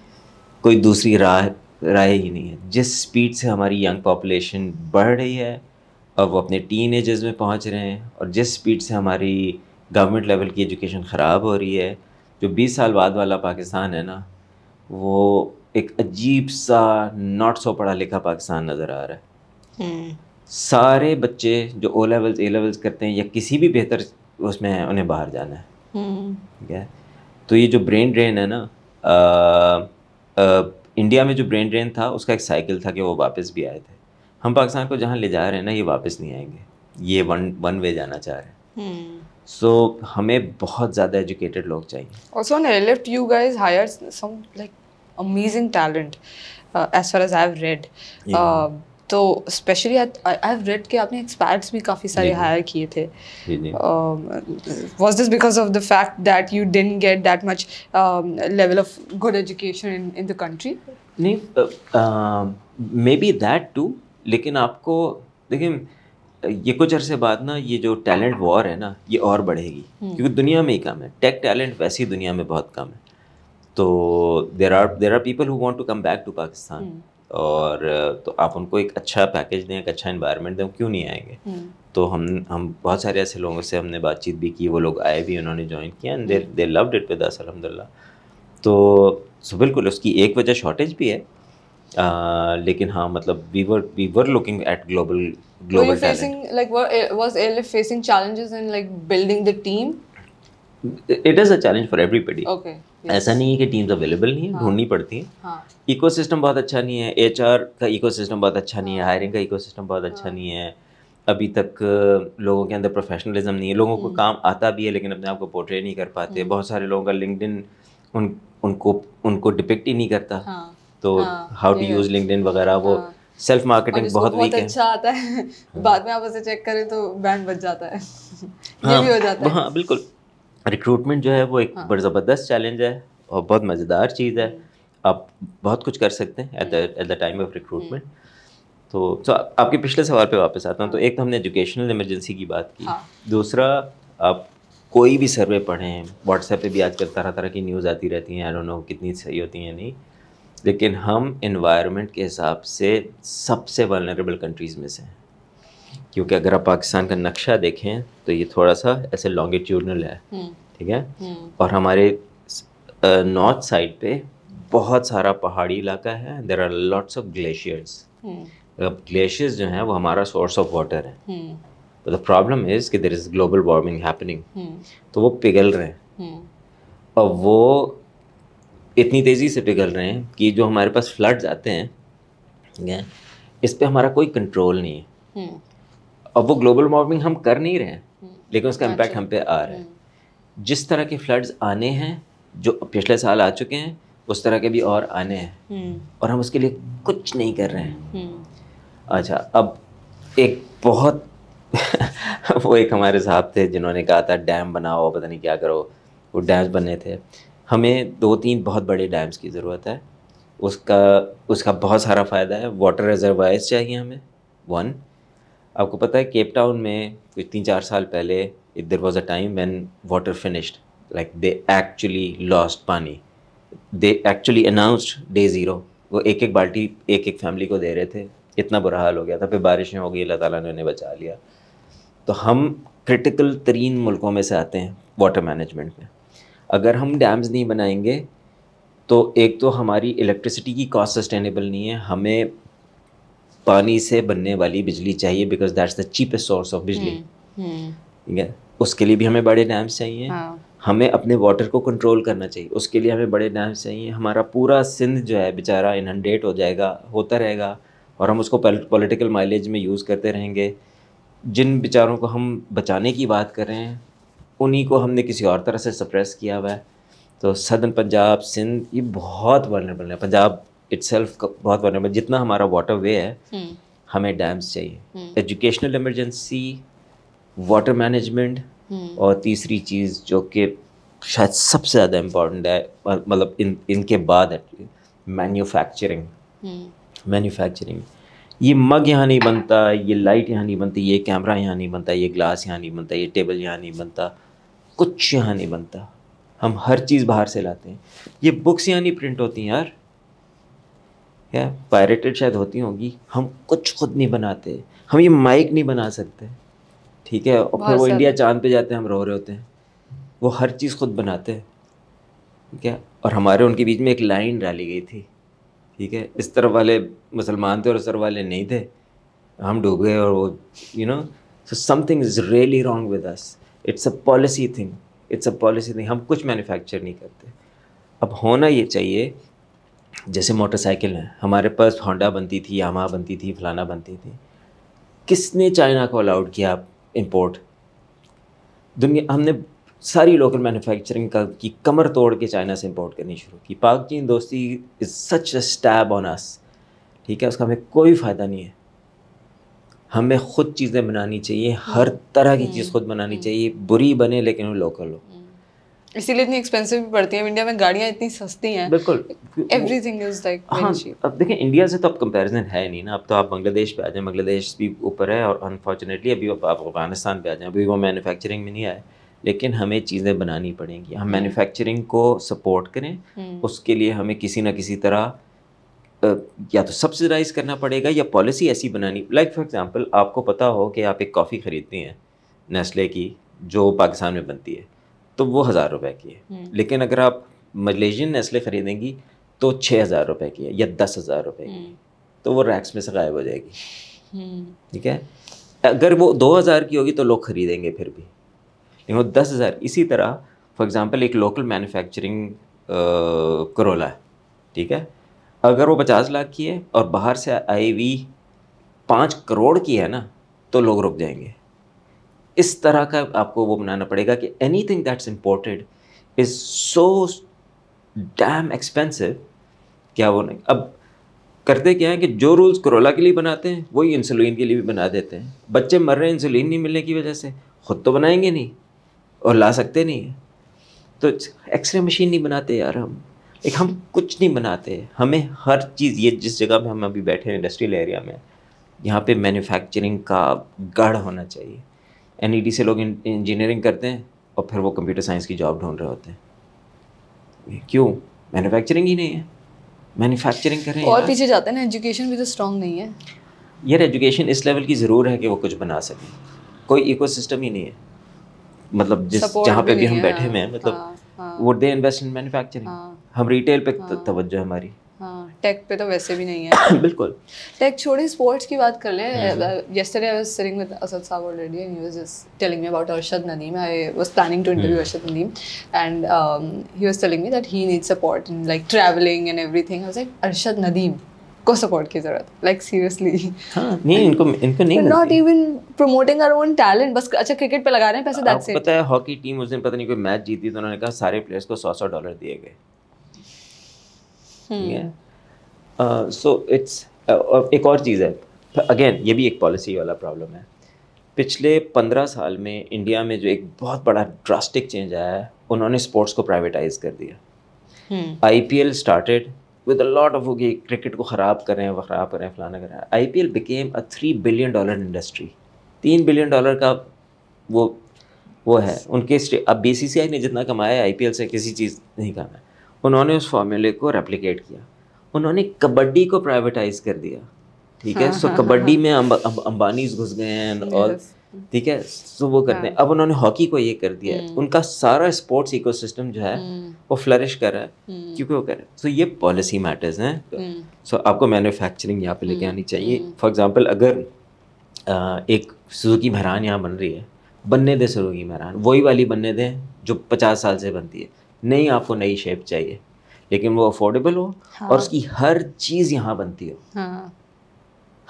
कोई दूसरी राह राय ही नहीं है जिस स्पीड से हमारी यंग पॉपुलेशन बढ़ रही है और वो अपने टीन एजेस में पहुंच रहे हैं और जिस स्पीड से हमारी गवर्नमेंट लेवल की एजुकेशन ख़राब हो रही है जो 20 साल बाद वाला पाकिस्तान है ना वो एक अजीब सा नॉट सो पढ़ा लिखा पाकिस्तान नज़र आ रहा है हम्म। सारे बच्चे जो ओ लेवल्स ए लेवल्स करते हैं या किसी भी बेहतर उसमें है उन्हें बाहर जाना है हम्म। ठीक है तो ये जो ब्रेन ड्रेन है ना आ, आ, इंडिया में जो ब्रेन ड्रेन था उसका एक साइकिल था कि वो वापस भी आए थे हम पाकिस्तान को जहाँ ले जा रहे हैं ना ये वापस नहीं आएंगे ये वन वन वे जाना चाह रहे हैं हम्म। सो so, हमें बहुत ज़्यादा एजुकेटेड लोग चाहिए ऑल्सो ऑन एलेफ्ट you guys hire some like amazing talent as far as I read तो स्पेशली आई हैव रेड कि आपने एक्सपैट्स भी काफ़ी सारे हायर किए थे was this because of the fact that you didn't get that much level of good education in in the country नहीं may be that to लेकिन आपको देखिए ये कुछ अरसे बाद ना ये जो टैलेंट वॉर है ना ये और बढ़ेगी हम्म। क्योंकि दुनिया में ही कम है टेक टैलेंट वैसे ही दुनिया में बहुत कम है तो there are there are people who want to come back to Pakistan और तो आप उनको एक अच्छा पैकेज दें एक अच्छा इन्वायरमेंट दें क्यों नहीं आएंगे हम्म। तो हम हम बहुत सारे ऐसे लोगों से हमने बातचीत भी की वो लोग आए भी उन्होंने ज्वाइन किया and there they loved it with us अलहमदिल्ला तो सो तो बिल्कुल उसकी एक वजह शॉर्टेज भी है लेकिन हाँ मतलब we were we were looking at global global facing like was LF facing challenges in like building the team it is a challenge for everybody okay ऐसा नहीं है कि टीम्स अवेलेबल नहीं है हाँ। ढूंढनी पड़ती है इकोसिस्टम हाँ. बहुत अच्छा नहीं है एचआर का इकोसिस्टम बहुत अच्छा नहीं है हायरिंग का इकोसिस्टम बहुत अच्छा हाँ। नहीं है अभी तक लोगों के अंदर प्रोफेशनलिज्म नहीं है लोगों को हम्म। काम आता भी है लेकिन अपने आप को पोर्ट्रेट नहीं कर पाते हम्म। बहुत सारे लोगों का लिंकड उन उनको उनको डिपिक्ट ही नहीं करता हाँ. तो हाउ टू यूज लिंक्डइन वगैरह वो हाँ। सेल्फ मार्केटिंग बहुत वीक है अच्छा आता है हाँ। बाद में आप उसे चेक करें तो बैंड बच जाता है ये हाँ, भी हो जाता है हाँ बिल्कुल रिक्रूटमेंट जो है वो एक बड़ा ज़बरदस्त चैलेंज है और बहुत मज़ेदार चीज़ है हम्म। आप बहुत कुछ कर सकते हैं at the time of recruitment तो सो आपके पिछले सवाल पे वापस आता हूँ तो एक तो हमने एजुकेशनल इमरजेंसी की बात की दूसरा आप कोई भी सर्वे पढ़ें व्हाट्सएप पे भी आजकल तरह तरह की न्यूज़ आती रहती हैं आई डोंट नो कितनी सही होती हैं नहीं लेकिन हम इन्वायरमेंट के हिसाब से सबसे वनरेबल कंट्रीज़ में से हैं क्योंकि अगर आप पाकिस्तान का नक्शा देखें तो ये थोड़ा सा ऐसे लॉन्गिट्यूडनल है हम्म। ठीक है हम्म। और हमारे नॉर्थ साइड पे बहुत सारा पहाड़ी इलाका है there are lots of glaciers अब ग्लेशियर्स जो हैं वो हमारा सोर्स ऑफ वाटर है द प्रॉब्लम इज़ कि there is global warming happening तो वो पिघल रहे हैं और हम्म। वो इतनी तेज़ी से पिघल रहे हैं कि जो हमारे पास फ्लड्स आते हैं ठीक है इस पर हमारा कोई कंट्रोल नहीं है हम्म। अब वो ग्लोबल वार्मिंग हम कर नहीं रहे हैं हम्म। लेकिन उसका इम्पैक्ट हाँ हम पे आ रहा है हम्म। जिस तरह के फ्लड्स आने हैं जो पिछले साल आ चुके हैं उस तरह के भी और आने हैं और हम उसके लिए कुछ नहीं कर रहे हैं अच्छा अब एक बहुत वो एक हमारे साहब थे जिन्होंने कहा था डैम बनाओ पता नहीं क्या करो वो डैम्स बने थे हमें दो तीन बहुत बड़े डैम्स की ज़रूरत है उसका उसका बहुत सारा फ़ायदा है वाटर रिजर्वाइज चाहिए हमें वन आपको पता है केप टाउन में कुछ तीन चार साल पहले there was a time when water finished like they actually lost पानी they actually announced day zero वो एक एक बाल्टी एक एक फैमिली को दे रहे थे इतना बुरा हाल हो गया था फिर बारिशें हो गई अल्लाह ताला ने उन्हें बचा लिया तो हम क्रिटिकल तरीन मुल्कों में से आते हैं वाटर मैनेजमेंट में अगर हम डैम्स नहीं बनाएंगे तो एक तो हमारी इलेक्ट्रिसिटी की कॉस्ट सस्टेनेबल नहीं है हमें पानी से बनने वाली बिजली चाहिए because that's the cheapest source of बिजली हम्म, हम्म। ठीक है उसके लिए भी हमें बड़े डैम्स चाहिए हाँ। हमें अपने वाटर को कंट्रोल करना चाहिए उसके लिए हमें बड़े डैम्स चाहिए हमारा पूरा सिंध जो है बेचारा इनहंडेट हो जाएगा होता रहेगा और हम उसको पॉलिटिकल माइलेज में यूज़ करते रहेंगे जिन बेचारों को हम बचाने की बात कर रहे हैं उन्हीं को हमने किसी और तरह से सप्रेस किया हुआ है तो सदन पंजाब सिंध ये बहुत वर्नरेबल है पंजाब इट्स बहुत वर्नरेबल जितना हमारा वाटर वे है हम्म। हमें डैम्स चाहिए एजुकेशनल इमरजेंसी वाटर मैनेजमेंट और तीसरी चीज़ जो कि शायद सबसे ज़्यादा इम्पोर्टेंट है मतलब इन इनके बाद मैन्युफैक्चरिंग हम्म। मैन्युफैक्चरिंग ये मग यहाँ नहीं बनता ये लाइट यहाँ नहीं बनती ये कैमरा यहाँ नहीं बनता ये ग्लास यहाँ नहीं बनता ये टेबल यहाँ नहीं बनता कुछ यहाँ नहीं बनता हम हर चीज़ बाहर से लाते हैं ये बुक्स यहाँ नहीं प्रिंट होती यार या पायरेटेड शायद होती होंगी हम कुछ खुद नहीं बनाते हम ये माइक नहीं बना सकते ठीक है और फिर वो इंडिया चांद पे जाते हैं हम रो रहे होते हैं वो हर चीज़ खुद बनाते हैं ठीक है और हमारे उनके बीच में एक लाइन डाली गई थी ठीक है इस तरफ वाले मुसलमान थे और उस तरफ वाले नहीं थे हम डूब गए और वो you know so something is really wrong with us it's a policy thing it's a policy thing हम कुछ मैन्युफैक्चर नहीं करते अब होना ये चाहिए जैसे मोटरसाइकिल है हमारे पास होंडा बनती थी यामा बनती थी फलाना बनती थी किसने चाइना को अलाउड किया इम्पोर्ट दुनिया हमने सारी लोकल मैन्युफैक्चरिंग का की कमर तोड़ के चाइना से इंपोर्ट करनी शुरू की पाक चीन दोस्ती is such a stab on us ठीक है उसका हमें कोई फ़ायदा नहीं है हमें खुद चीज़ें बनानी चाहिए हर हम्म, तरह की हम्म, चीज़ खुद बनानी हम्म। चाहिए बुरी बने लेकिन वो लोकल हो इसीलिए इतनी एक्सपेंसिव भी पड़ती है इंडिया में गाड़ियाँ इतनी सस्ती हैं बिल्कुल एवरीथिंग इज लाइक हाँ अब देखिए इंडिया से तो अब कंपैरिजन है नहीं ना अब तो आप बांग्लादेश पे आ जाएं बांग्लादेश भी ऊपर है और अनफॉर्चुनेटली अभी आप अफगानिस्तान पे आ जाएँ अभी वो मैनुफेक्चरिंग में नहीं आए लेकिन हमें चीज़ें बनानी पड़ेंगी हम मैनुफेक्चरिंग को सपोर्ट करें उसके लिए हमें किसी ना किसी तरह या तो सब्सिडाइज़ करना पड़ेगा या पॉलिसी ऐसी बनानी लाइक फॉर एग्ज़ाम्पल आपको पता हो कि आप एक कॉफ़ी ख़रीदते हैं नेस्ले की जो पाकिस्तान में बनती है तो वो हज़ार रुपए की है हम्म। लेकिन अगर आप मलेशियन नेस्ले ख़रीदेंगी तो छः हज़ार रुपये की है या दस हज़ार रुपये की हम्म। तो वो रैक्स में से गायब हो जाएगी हम्म। ठीक है अगर वो दो हज़ार की होगी तो लोग ख़रीदेंगे फिर भी लेकिन वो दस हज़ार इसी तरह फॉर एग्ज़ाम्पल एक लोकल मैनुफेक्चरिंग करोला है ठीक है अगर वो पचास लाख की है और बाहर से आई हुई पाँच करोड़ की है ना तो लोग रुक जाएंगे इस तरह का आपको वो बनाना पड़ेगा कि anything that's imported is so damn expensive क्या वो नहीं अब करते क्या है कि जो रूल्स करोला के लिए बनाते हैं वही इंसुलिन के लिए भी बना देते हैं बच्चे मर रहे हैं इंसुलिन नहीं मिलने की वजह से खुद तो बनाएंगे नहीं और ला सकते नहीं तो एक्सरे मशीन नहीं बनाते यार हम एक हम कुछ नहीं बनाते हमें हर चीज़ ये जिस जगह पे हम अभी बैठे हैं इंडस्ट्रियल एरिया में यहाँ पे मैन्युफैक्चरिंग का गढ़ होना चाहिए एन e से लोग इंजीनियरिंग करते हैं और फिर वो कंप्यूटर साइंस की जॉब ढूंढ रहे होते हैं क्यों मैन्युफैक्चरिंग ही नहीं है मैन्युफैक्चरिंग करें और पीछे जाते हैं ना एजुकेशन भी तो स्ट्रॉन्ग नहीं है यार एजुकेशन इस लेवल की ज़रूर है कि वो कुछ बना सके कोई इकोसिस्टम ही नहीं है मतलब जिस जहाँ पे भी हम बैठे हुए हैं हाँ, मतलब would they invest in manufacturing हम रिटेल पे हाँ, तवज्जो हमारी हाँ टेक पे तो वैसे भी नहीं है बिल्कुल टेक छोड़े स्पोर्ट्स की बात कर लें yesterday I was sitting with Asad Saab already and he was just telling me about Arshad Nadeem I was planning to interview Arshad Nadeem and um, he was telling me that he needs support in like traveling and everything I was like Arshad Nadeem को support की जरूरत like seriously नहीं इनको इनको नहीं not even promoting our own talent बस अच्छा cricket पे लगा रहे हैं पैसे दैट्स इट पता है हॉकी टीम उस दिन पता नहीं कोई मैच जीती तो उन्होंने कहा सारे प्लेयर्स को सौ सौ डॉलर दिए गए Hmm. ठीक है so uh, it's uh, uh, एक और चीज़ है अगेन ये भी एक पॉलिसी वाला प्रॉब्लम है पिछले पंद्रह साल में इंडिया में जो एक बहुत बड़ा ड्रास्टिक चेंज आया है उन्होंने स्पोर्ट्स को प्राइवेटाइज कर दिया I P L started with a lot of होगी क्रिकेट को ख़राब कर रहे हैं ख़राब कर रहे हैं फलाना कर रहे हैं I P L became a three billion dollar industry तीन बिलियन डॉलर का वो वो है उनके अब बी सी सी आई ने जितना कमाया है आई पी एल से किसी चीज़ नहीं कमाया उन्होंने उस फॉर्मूले को रेप्लिकेट किया उन्होंने कबड्डी को प्राइवेटाइज कर दिया ठीक है सो हाँ, हाँ, कबड्डी हाँ, में अंबानी घुस गए हैं और ठीक है सो वो करते हैं अब उन्होंने हॉकी को ये कर दिया है हम्म। उनका सारा स्पोर्ट्स इकोसिस्टम जो है हम्म। वो फ्लरिश कर रहा है हम्म। क्योंकि वो कर रहा है सो ये पॉलिसी मैटर्स हैं सो आपको मैन्युफैक्चरिंग यहाँ पे लेके आनी चाहिए फॉर एग्जांपल अगर एक सुजुकी महरान यहाँ बन रही है बनने दे सुजुकी महरान वही वाली बनने दें जो पचास साल से बनती है नहीं आपको नई शेप चाहिए लेकिन वो अफोर्डेबल हो हाँ। और उसकी हर चीज़ यहाँ बनती हो हाँ।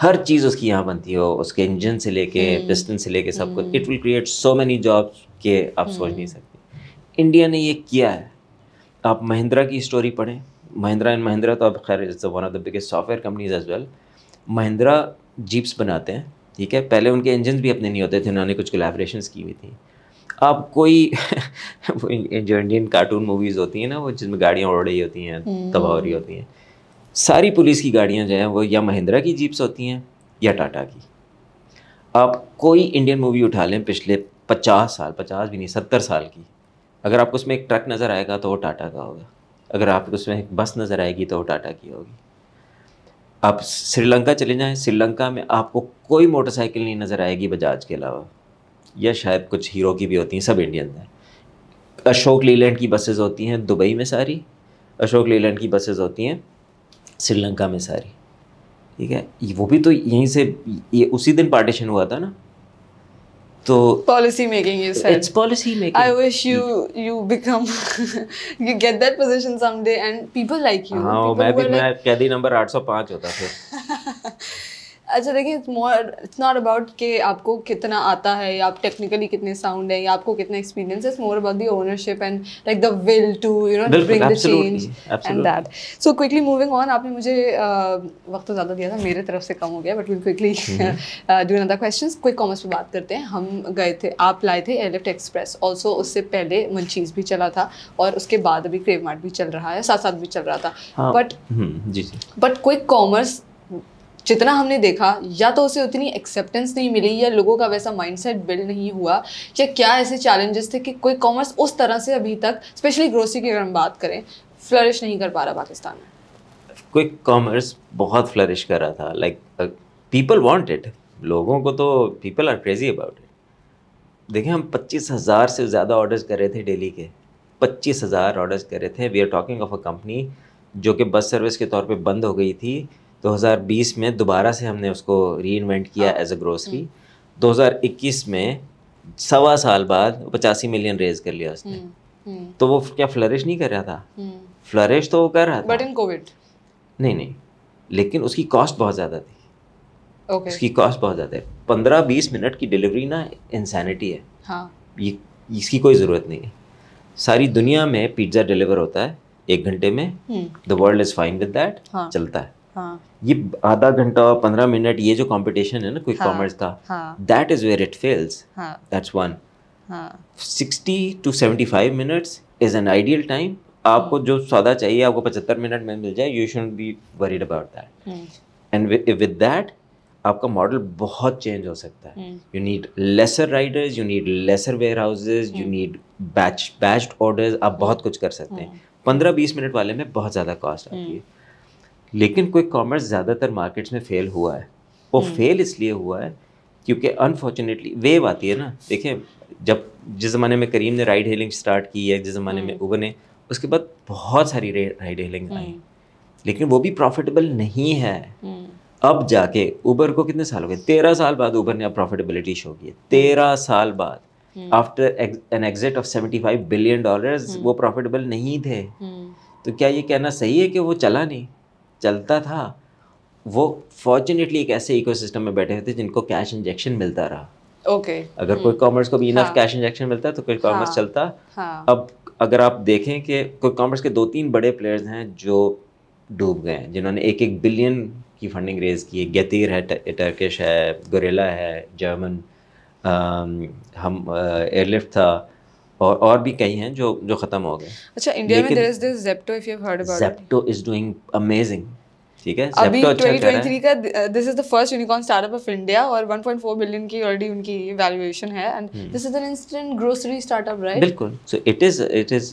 हर चीज़ उसकी यहाँ बनती हो उसके इंजन से लेके पिस्टन हम्म। से लेके सब कुछ it will create so many job के आप सोच नहीं हम्म। सकते इंडिया ने ये किया है आप महिंद्रा की स्टोरी पढ़ें महिंद्रा एंड महिंद्रा तो अब खैर is one of the biggest software companies as well Mahindra jeeps बनाते हैं ठीक है पहले उनके इंजन भी अपने नहीं होते थे उन्होंने कुछ कोलेब्रेशन की हुई थी आप कोई जो इंडियन कार्टून मूवीज होती हैं ना वो जिसमें गाड़ियाँ उड़ रही होती हैं हम्म। तबाह हो रही होती हैं सारी पुलिस की गाड़ियाँ जो हैं वो या महिंद्रा की जीप्स होती हैं या टाटा की आप कोई इंडियन मूवी उठा लें पिछले पचास साल पचास भी नहीं सत्तर साल की अगर आपको उसमें एक ट्रक नज़र आएगा तो वो टाटा का होगा अगर आपको उसमें एक बस नज़र आएगी तो वो टाटा की होगी आप श्रीलंका चले जाएं श्रीलंका में आपको कोई मोटरसाइकिल नहीं नज़र आएगी बजाज के अलावा या शायद कुछ हीरो की भी होती हैं सब इंडियन हैं अशोक लीलैंड की बसेज़ होती हैं दुबई में सारी अशोक लीलैंड की बसेज़ होती हैं श्रीलंका में सारी ठीक है वो भी तो यहीं से ये उसी दिन पार्टीशन हुआ था ना तो policy making you said it's policy making i wish you you become you get that position someday and people like you हां मैं भी मैं कैदी नंबर 805 होता फिर अच्छा देखिए it's more it's not about कि आपको कितना आता है या आप टेक्निकली कितने साउंड है या आपको कितना एक्सपीरियंस है more about the ownership and like the will to you know bring the change and that so quickly moving on आपने मुझे uh, वक्त तो ज़्यादा दिया था मेरे तरफ से कम हो गया but will quickly do another question quick commerce पर बात करते हैं हम गए थे आप लाए थे एलिफ्ट एक्सप्रेस ऑल्सो उससे पहले मंचीज भी चला था और उसके बाद अभी क्रेवमार्ट भी चल रहा है साथ साथ भी चल रहा था बट बट क्विक कॉमर्स जितना हमने देखा या तो उसे उतनी एक्सेप्टेंस नहीं मिली या लोगों का वैसा माइंडसेट बिल्ड नहीं हुआ या क्या ऐसे चैलेंजेस थे कि कोई कॉमर्स उस तरह से अभी तक स्पेशली ग्रोसरी की अगर हम बात करें फ्लरिश नहीं कर पा रहा पाकिस्तान में क्विक कॉमर्स बहुत फ्लरिश कर रहा था लाइक पीपल वॉन्ट इट लोगों को तो people are crazy about it देखें हम पच्चीस हज़ार से ज़्यादा ऑर्डर्स कर रहे थे डेली के पच्चीस हज़ार ऑर्डर्स कर रहे थे we are talking of a company जो कि बस सर्विस के तौर पे बंद हो गई थी 2020 में दोबारा से हमने उसको री इन्वेंट किया एज अ ग्रोसरी 2021 में सवा साल बाद पचासी मिलियन रेज कर लिया उसने हम्म, हम्म। तो वो क्या फ्लरिश नहीं कर रहा था फ्लरिश हम्म। तो वो कर रहा था बट इन कोविड नहीं नहीं लेकिन उसकी कॉस्ट बहुत ज़्यादा थी okay. उसकी कॉस्ट बहुत ज़्यादा है पंद्रह बीस मिनट की डिलीवरी ना इंसानिटी है हाँ. ये इसकी कोई ज़रूरत नहीं है सारी दुनिया में पिज्ज़ा डिलीवर होता है एक घंटे में the world is fine with that चलता है हाँ। ये आधा घंटा पंद्रह मिनट ये जो कंपटीशन है ना क्विक कॉमर्स हाँ, का that is where it fails that's one sixty to seventy five minutes is an ideal time आपको हाँ। जो सौदा चाहिए आपको पचहत्तर मिनट में मिल जाए you should be worried about that and with that आपका मॉडल बहुत चेंज हो सकता है you need lesser riders you need lesser warehouses you need batch batched orders आप बहुत कुछ कर सकते हैं हम्म। पंद्रह बीस मिनट वाले में बहुत ज़्यादा कॉस्ट आती हम्म। है लेकिन क्विक कॉमर्स ज़्यादातर मार्केट्स में फेल हुआ है वो फेल हम्म। इसलिए हुआ है क्योंकि अनफॉर्चुनेटली वेव आती है ना देखें जब जिस ज़माने में करीम ने राइड हेलिंग स्टार्ट की है जिस ज़माने में उबर हम्म। ने उसके बाद बहुत सारी राइड हेलिंग आई हम्म। लेकिन वो भी प्रॉफिटेबल नहीं है अब जाके उबर को कितने साल हो गए तेरह साल बाद उबर ने अब प्रॉफिटेबिलिटी शो की है तेरह साल बाद after an exit of seventy five billion dollar वो प्रॉफिटेबल नहीं थे तो क्या ये कहना सही है कि वो चला नहीं चलता था वो फॉर्चुनेटली एक ऐसे इकोसिस्टम में बैठे थे जिनको कैश इंजेक्शन मिलता रहा ओके okay. अगर कोई कॉमर्स हम्म। को भी इनफ कैश इंजेक्शन मिलता है तो कोई कॉमर्स हाँ. चलता हाँ. अब अगर आप देखें कि कोई कॉमर्स के दो तीन बड़े प्लेयर्स हैं जो डूब गए हैं जिन्होंने एक एक बिलियन की फंडिंग रेज की है गतिर है टर्किश है गोरेला है जर्मन हम एयरलिफ्ट था और और भी कई हैं जो जो खत्म हो गए अच्छा इंडिया में there is this Zepto if you have heard about Zepto is doing amazing ठीक है अभी अच्छा 2023 का this is the first unicorn startup of India और 1.4 बिलियन की ऑलरेडी उनकी वैल्यूएशन है and this is an instant grocery startup right बिल्कुल so it is it is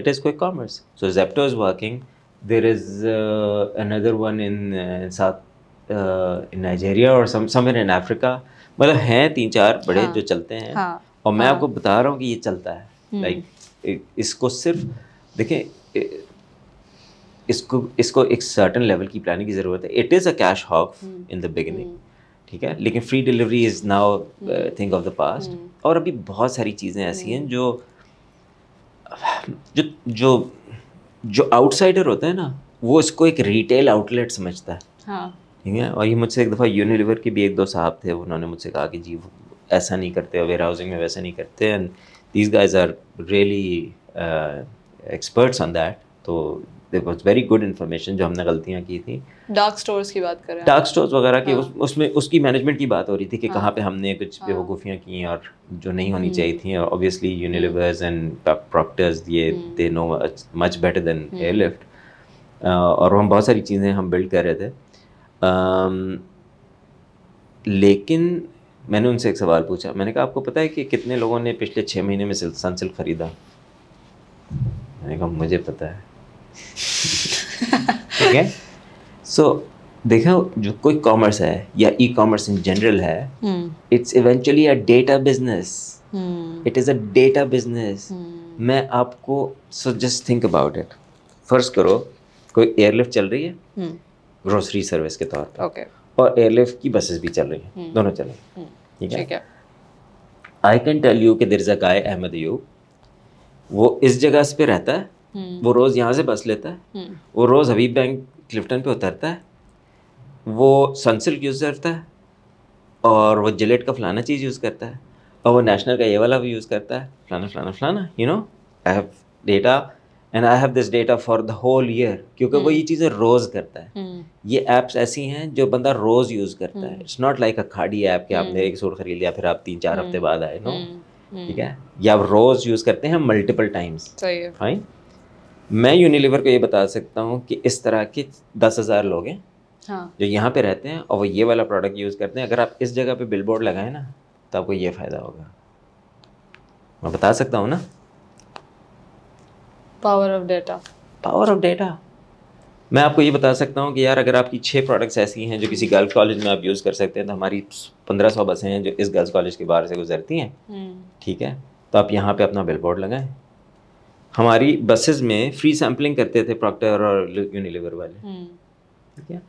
it is quick commerce so Zepto is working there is another one in south in Nigeria और some somewhere in Africa मतलब हैं तीन चार बड़े हाँ, जो चलते हैं हाँ. और मैं आपको हाँ। बता रहा हूँ कि ये चलता है लाइक हम्म। इसको सिर्फ देखें इसको इसको एक सर्टन लेवल की प्लानिंग की ज़रूरत है it is a cash hog in the beginning ठीक है लेकिन free delivery is now thing of the past और अभी बहुत सारी चीज़ें ऐसी हैं हम्म। जो जो जो जो आउटसाइडर होता है ना वो इसको एक रिटेल आउटलेट समझता है हाँ ठीक है और ये मुझसे एक दफ़ा यूनिलीवर के भी एक दो साहब थे उन्होंने मुझसे कहा कि जी ऐसा नहीं करते वेयर हाउसिंग में वैसा नहीं करते and these guys are really experts on that तो वॉज वेरी गुड इन्फॉर्मेशन जो हमने गलतियाँ की थी डार्क स्टोर्स की बात कर डार्क स्टोर्स वगैरह की हाँ। उस, उसमें उसकी मैनेजमेंट की बात हो रही थी कि हाँ। कहाँ पे हमने कुछ हाँ। बेवकूफ़ियाँ की और जो नहीं होनी हम्म। चाहिए थी और ऑब्वियसली यूनिलिवर्स एंड प्रॉक्टर्स ये they know much better than Airlift और हम बहुत सारी चीज़ें हम बिल्ड कर रहे थे um, लेकिन मैंने उनसे एक सवाल पूछा मैंने कहा आपको पता है कि कितने लोगों ने पिछले छः महीने में सन सिल्क खरीदा मैंने कहा मुझे पता है ठीक है सो देखो जो कोई कॉमर्स है या ई कॉमर्स इन जनरल है it's eventually a data business it is a data business मैं आपको so just think about it first करो कोई एयरलिफ्ट चल रही है ग्रोसरी हम्म। सर्विस के तौर पर okay. और एयरलिफ्ट की बसेस भी चल रही हैं हम्म। दोनों चल रही हैं हम्म। ठीक है आई कैन टेल यू कि देर गाय अहमद यू वो इस जगह पे रहता है हम्म। वो रोज़ यहाँ से बस लेता है वो रोज़ हबीब बैंक क्लिफ्टन पे उतरता है वो सनसिल्क यूज़ करता है और वो जिलेट का फलाना चीज़ यूज़ करता है और वो नेशनल का ये वाला भी यूज़ करता है फलाना फलाना फलाना you know I have data and I have this data for the whole year क्योंकि वो ये hmm. चीज़ें रोज़ करता है hmm. ये ऐप्स ऐसी हैं जो बंदा रोज़ यूज़ करता है इट्स नॉट लाइक अ खाड़ी ऐप कि आपने hmm. एक सूट खरीद लिया फिर आप तीन चार हफ्ते बाद आए नो ठीक है या आप रोज़ यूज़ करते हैं मल्टीपल टाइम्स फाइन मैं यूनिलीवर को ये बता सकता हूँ कि इस तरह के दस हज़ार लोग हैं हाँ. जो यहाँ पे रहते हैं और वो ये वाला प्रोडक्ट यूज़ करते हैं अगर आप इस जगह पे बिलबोर्ड लगाएं ना तो आपको ये फ़ायदा होगा मैं बता सकता हूँ ना power of data power of data मैं आपको ये बता सकता हूँ कि यार अगर आपकी छः प्रोडक्ट्स ऐसी हैं जो किसी गर्ल्स कॉलेज में आप यूज़ कर सकते हैं तो हमारी पंद्रह सौ बसें हैं जो इस गर्ल्स कॉलेज के बाहर से गुजरती हैं हम्म। ठीक है तो आप यहाँ पे अपना बिल बोर्ड लगाएं हमारी बसेस में फ्री सैम्पलिंग करते थे प्रॉक्टर और यूनिलीवर वाले हम्म। ठीक है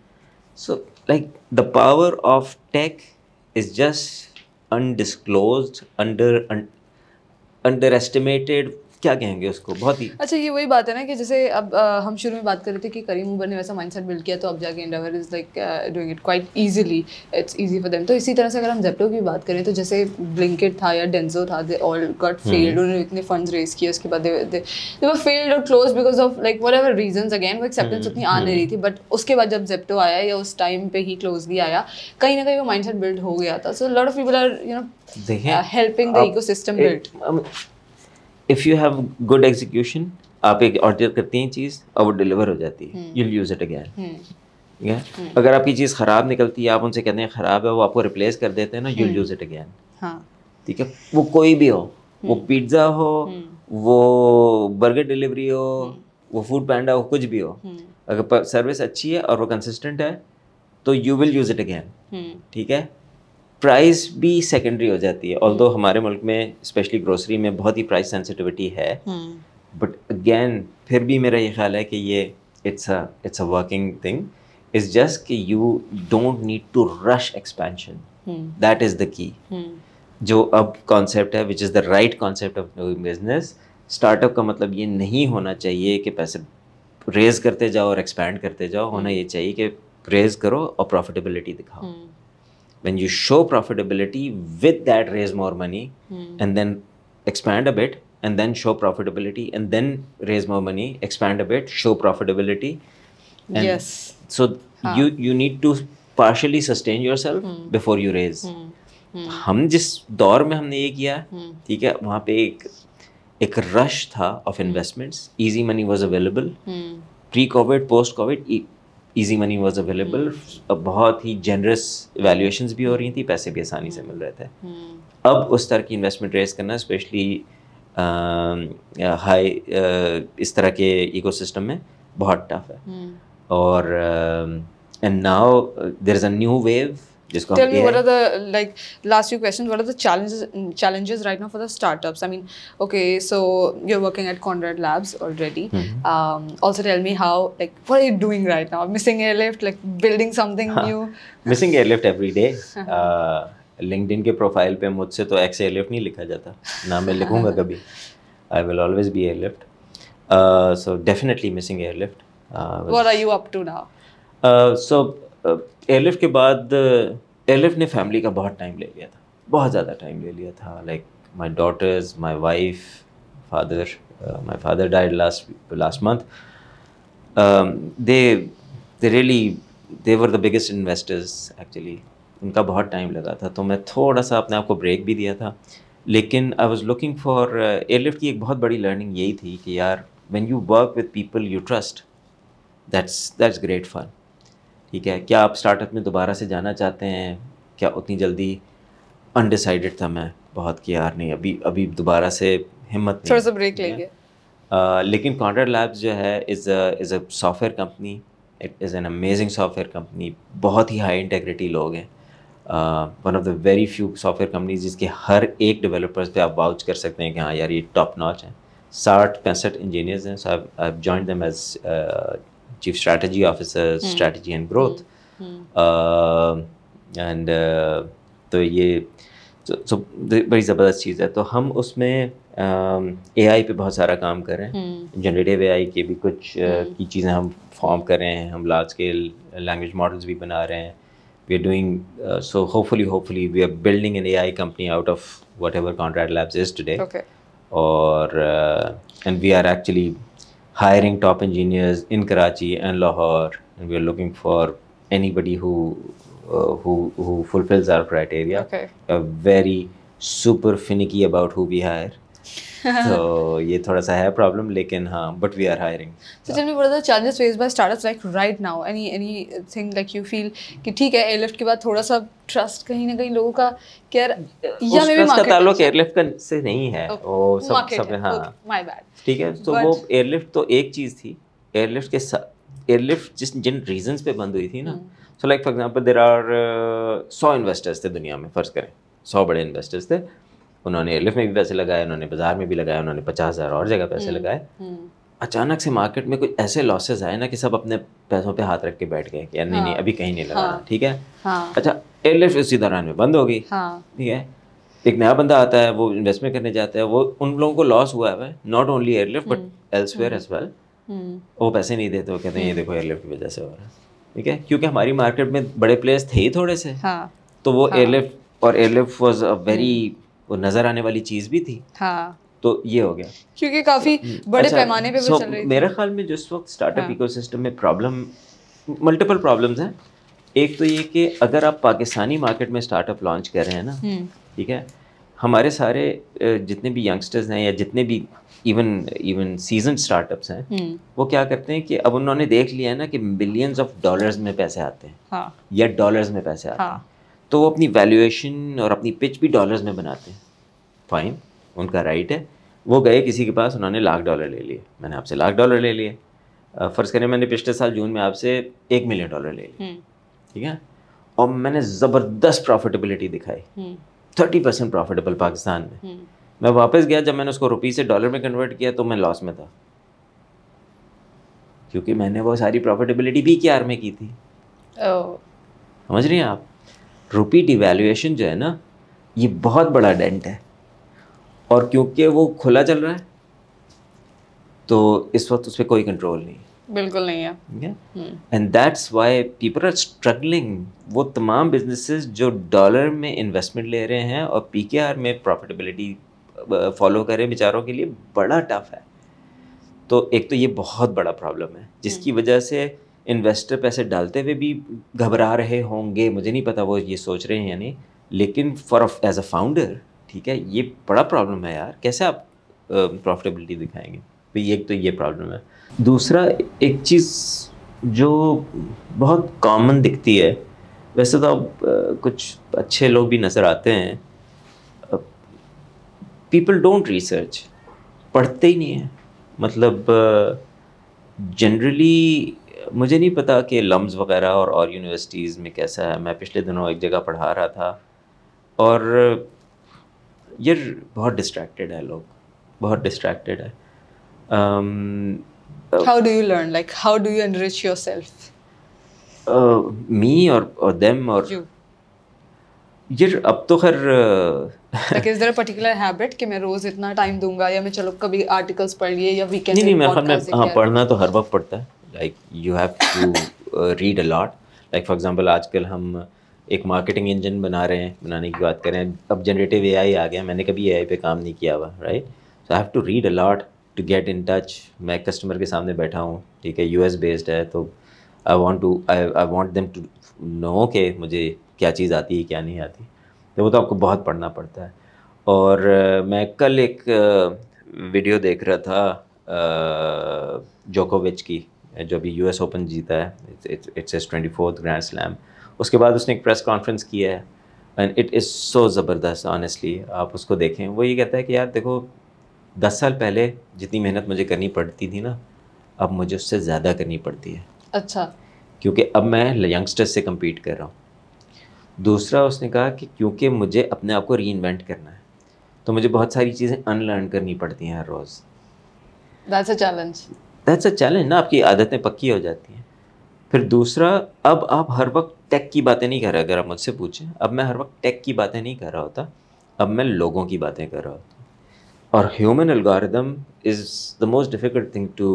so like the power of tech is just undisclose under underestimated क्या कहेंगे उसको बहुत ही अच्छा ये वही बात है ना कि जैसे अब आ, हम शुरू में बात कर रहे थे कि करीम उबर ने वैसा माइंडसेट बिल्ड किया तो अब जाके इंडावर is like doing it quite easily it's easy for them तो इसी तरह से अगर हम जेप्टो की बात करें तो जैसे ब्लिंकेट था या डेंजो था दे ऑल गॉट फेल्ड उन्होंने इतने फंड रेज किए उसके बाद दे वर फेल्ड और close because of like whatever reason again वो एक्सेप्टेंस हम्म, उतनी आ नहीं रही थी बट हम्म। उसके बाद जब जेप्टो आया या उस टाइम पे ही क्लोजली आया कहीं ना कहीं वो माइंड बिल्ड हो गया था so lot of people are you know helping the ecosystem build if you have good execution आप एक ऑर्डर करती हैं चीज़ और वो डिलीवर हो जाती है यू यूज़ इट अगैन ठीक है हम्म। अगर आपकी चीज़ ख़राब निकलती है आप उनसे कहते हैं ख़राब है वो आपको रिप्लेस कर देते हैं ना यू यूज़ इट अगैन ठीक है वो कोई भी हो वो पिज्ज़ा हम्म। हो हम्म। वो बर्गर डिलीवरी हो वो फूड पैंडा हो कुछ भी हो अगर सर्विस अच्छी है और वो कंसिस्टेंट है तो you will use it again ठीक है प्राइस भी सेकेंडरी हो जाती है ऑल हमारे मुल्क में स्पेशली ग्रोसरी में बहुत ही प्राइस सेंसिटिविटी है बट हम्म। अगेन फिर भी मेरा ये ख्याल है कि ये it's it's a working thing is just कि you don't need to rush expansion that is the key जो अब कॉन्सेप्ट है which is the right concept of doing business startup का मतलब ये नहीं होना चाहिए कि पैसे रेज करते जाओ और एक्सपैंड करते जाओ होना हम्म। ये चाहिए कि रेज करो और प्रॉफिटेबिलिटी दिखाओ हम्म। when you show profitability with that raise more money mm. and then expand a bit and then show profitability and then raise more money expand a bit show profitability and yes so huh. Ah. you you need to partially sustain yourself mm. before you raise mm. हम जिस दौर में हमने ये किया hmm. ठीक है वहाँ पे एक एक रश था of investments easy money was available pre covid post covid easy money was available बहुत ही जनरस वैल्यूएशंस भी हो रही थी पैसे भी आसानी से मिल रहे थे hmm. अब उस तरह की इन्वेस्टमेंट रेस करना स्पेशली हाई इस तरह के इकोसिस्टम में बहुत टफ है hmm. और and now there is a new wave Just Tell me, AI. what are the like last few questions? What are the challenges challenges right now for the startups? I mean, okay, so you're working at Conrad Labs already. Mm -hmm. um, also, tell me how like what are you doing right now? Missing airlift, like building something huh. new. Missing airlift every day. uh, LinkedIn के profile पे मुझसे तो x airlift नहीं लिखा जाता ना मैं लिखूंगा कभी I will always airlift. Airlift so definitely missing Airlift what are you up to so. Airlift के बाद एयरलिफ्ट ने फैमिली का बहुत टाइम ले लिया था बहुत ज़्यादा टाइम ले लिया था like my daughters my wife father my father died last last month they they really they were the biggest investors actually उनका बहुत टाइम लगा था तो मैं थोड़ा सा अपने आप को ब्रेक भी दिया था लेकिन I was looking for Airlift की एक बहुत बड़ी लर्निंग यही थी कि यार when you work with people you trust that's that's great fun ठीक है क्या आप स्टार्टअप में दोबारा से जाना चाहते हैं क्या उतनी जल्दी अनडिसाइडेड था मैं बहुत कि यार नहीं अभी अभी दोबारा से हिम्मत थोड़ा सा ब्रेक लेंगे लेकिन कॉन्ट्रा लैब्स जो है is is a software company it is an amazing software company बहुत ही हाई इंटेग्रिटी लोग हैं one of the very few software companies जिसके हर एक डेवलपर्स पे आप वाउच कर सकते हैं कि हाँ यार ये टॉप नॉच है साठ पैंसठ इंजीनियर्स हैं so I join them as chief strategy officer hmm. strategy and hmm. growth hmm. Um, uh, and तो ये सो तो, बड़ी ज़बरदस्त चीज़ है तो हम उसमें ए आई पर बहुत सारा काम कर रहे हैं जनरेटिव ए आई के भी कुछ uh, hmm. की चीज़ें हम फॉर्म कर रहे हैं हम लार्ज स्केल लैंग्वेज मॉडल्स भी बना रहे हैं we are doing so hopefully hopefully we are building an A I company out of whatever Contract Labs is today और and we are actually hiring top engineers in Karachi and Lahore, and we are looking for anybody who uh, who who fulfills our criteria. Okay. We're very super finicky about who we hire. तो ये थोड़ा सा है problem लेकिन हाँ but we are hiring so tell me what are the challenges faced by startups like right now any anything like you feel कि ठीक है एयरलिफ्ट के बाद थोड़ा सा ट्रस्ट कहीं ना कहीं लोगों का कि hmm. या मे मार्केट का ताल्लुक एयरलिफ्ट का से नहीं है वो oh, सब सब हां माय बैड ठीक है तो वो एयरलिफ्ट तो एक चीज थी एयरलिफ्ट के एयरलिफ्ट जिस जिन रीजंस पे बंद हुई थी ना so like for example there are सौ इन्वेस्टर्स थे दुनिया में फर्ज करें सौ बड़े इन्वेस्टर्स थे उन्होंने एल में भी पैसे लगाए उन्होंने बाजार में भी लगाए उन्होंने पचास हज़ार और जगह पैसे हम्म, लगाए हम्म। अचानक से मार्केट में कुछ ऐसे लॉसेज आए ना कि सब अपने पैसों पे हाथ रख के बैठ गए कि यार नहीं नहीं हाँ। अभी कहीं नहीं लगा हाँ। ठीक है हाँ। अच्छा एयरलिफ्ट उसी दौरान में बंद हो गई ठीक है एक नया बंदा आता है वो इन्वेस्टमेंट करने जाता है वो उन लोगों को लॉस हुआ है not only Airlift but elsewhere as well वो पैसे नहीं देते वो कहते हैं ये हम्म। देखो एयरलिफ्ट की वजह से हो रहा है ठीक है क्योंकि हमारी मार्केट में बड़े प्लेयर्स थे ही थोड़े से हाँ, तो वो एयरलिफ्ट हाँ, और एयरलिफ्ट वॉज अ वेरी वो नज़र आने वाली चीज़ भी थी हाँ तो ये हो गया क्योंकि काफ़ी तो, हम्म, बड़े अच्छा, पैमाने पे so, चल रही मेरे ख्याल में जिस वक्त स्टार्टअप हाँ। इकोसिस्टम में प्रॉब्लम मल्टीपल प्रॉब्लम्स हैं एक तो ये कि अगर आप पाकिस्तानी मार्केट में स्टार्टअप लॉन्च कर रहे हैं ना हम्म। ठीक है हमारे सारे जितने भी यंगस्टर्स हैं या जितने भी इवन इवन सीजन स्टार्टअप्स हैं हम्म। वो क्या करते हैं कि अब उन्होंने देख लिया है ना कि मिलियंस ऑफ डॉलर्स में पैसे आते हैं हाँ। या डॉलर्स में पैसे आते हाँ। हैं तो वो अपनी वैल्यूएशन और अपनी पिच भी डॉलर्स में बनाते हैं फाइन उनका राइट है वो गए किसी के पास उन्होंने लाख डॉलर ले लिए मैंने आपसे लाख डॉलर ले लिए फ़र्ज़ करें मैंने पिछले साल जून में आपसे एक मिलियन डॉलर ले लिए हम्म। ठीक है और मैंने ज़बरदस्त प्रॉफिटेबिलिटी दिखाई थर्टी परसेंट प्रॉफिटेबल पाकिस्तान में हम्म। मैं वापस गया जब मैंने उसको रुपी से डॉलर में कन्वर्ट किया तो मैं लॉस में था क्योंकि मैंने वो सारी प्रॉफिटेबिलिटी बी के आर में की थी समझ रही हैं आप रुपी डिवेल्यूएशन जो है ना ये बहुत बड़ा डेंट है और क्योंकि वो खुला चल रहा है तो इस वक्त उस पर कोई कंट्रोल नहीं बिल्कुल नहीं है and that's why people are struggling वो तमाम बिजनेसेस जो डॉलर में इन्वेस्टमेंट ले रहे हैं और पी के आर में प्रॉफिटेबिलिटी फॉलो करें बेचारों के लिए बड़ा टफ है तो एक तो ये बहुत बड़ा प्रॉब्लम है जिसकी हम्म। वजह से इन्वेस्टर पैसे डालते हुए भी घबरा रहे होंगे मुझे नहीं पता वो ये सोच रहे हैं यानी लेकिन फॉर एज अ फाउंडर ठीक है ये बड़ा प्रॉब्लम है यार कैसे आप प्रॉफिटेबिलिटी दिखाएंगे तो ये एक तो ये प्रॉब्लम है दूसरा एक चीज़ जो बहुत कॉमन दिखती है वैसे तो अब कुछ अच्छे लोग भी नज़र आते हैं पीपल डोंट रिसर्च पढ़ते ही नहीं है मतलब जनरली मुझे नहीं पता कि लम्स वगैरह और और यूनिवर्सिटीज़ में कैसा है मैं पिछले दिनों एक जगह पढ़ा रहा था और ये बहुत डिस्ट्रैक्टेड है लोग बहुत डिस्ट्रैक्टेड है how do you learn like how do you enrich yourself me और और देम और ये अब तो खैर like is there a particular habit कि मैं रोज इतना टाइम दूंगा या मैं चलो कभी आर्टिकल्स पढ़ लिए या वीकेंड नहीं नहीं मैं ख्याल मैं हां पढ़ना तो हर वक्त पड़ता है like you have to read a lot like for example आजकल हम एक मार्केटिंग इंजन बना रहे हैं बनाने की बात करें अब जनरेटिव एआई आ गया मैंने कभी एआई पे काम नहीं किया हुआ right so I have to read a lot to get in touch मैं कस्टमर के सामने बैठा हूँ ठीक है एस बेस्ड है तो I want to I I want them to know के मुझे क्या चीज़ आती है क्या नहीं आती तो वो तो आपको बहुत पढ़ना पड़ता है और uh, मैं कल एक वीडियो uh, देख रहा था जोकोविच uh, की जो अभी यूएस ओपन जीता है it's it's twenty fourth grand slam उसके बाद उसने एक प्रेस कॉन्फ्रेंस किया है एंड इट इज़ सो ज़बरदस्त ऑनेस्टली आप उसको देखें वो ये कहता है कि यार देखो दस साल पहले जितनी मेहनत मुझे करनी पड़ती थी ना अब मुझे उससे ज़्यादा करनी पड़ती है अच्छा क्योंकि अब मैं यंगस्टर्स से कम्पीट कर रहा हूँ दूसरा उसने कहा कि क्योंकि मुझे अपने आप को री करना है तो मुझे बहुत सारी चीज़ें अनलर्न करनी पड़ती हैं हर रोज़ चैलेंज दैट्स अ चैलेंज ना आपकी आदतें पक्की हो जाती हैं फिर दूसरा अब आप हर वक्त टेक की बातें नहीं कर रहे अगर आप मुझसे पूछें अब मैं हर वक्त टेक की बातें नहीं कर रहा होता अब मैं लोगों की बातें कर रहा होता और human algorithm is the most difficult thing to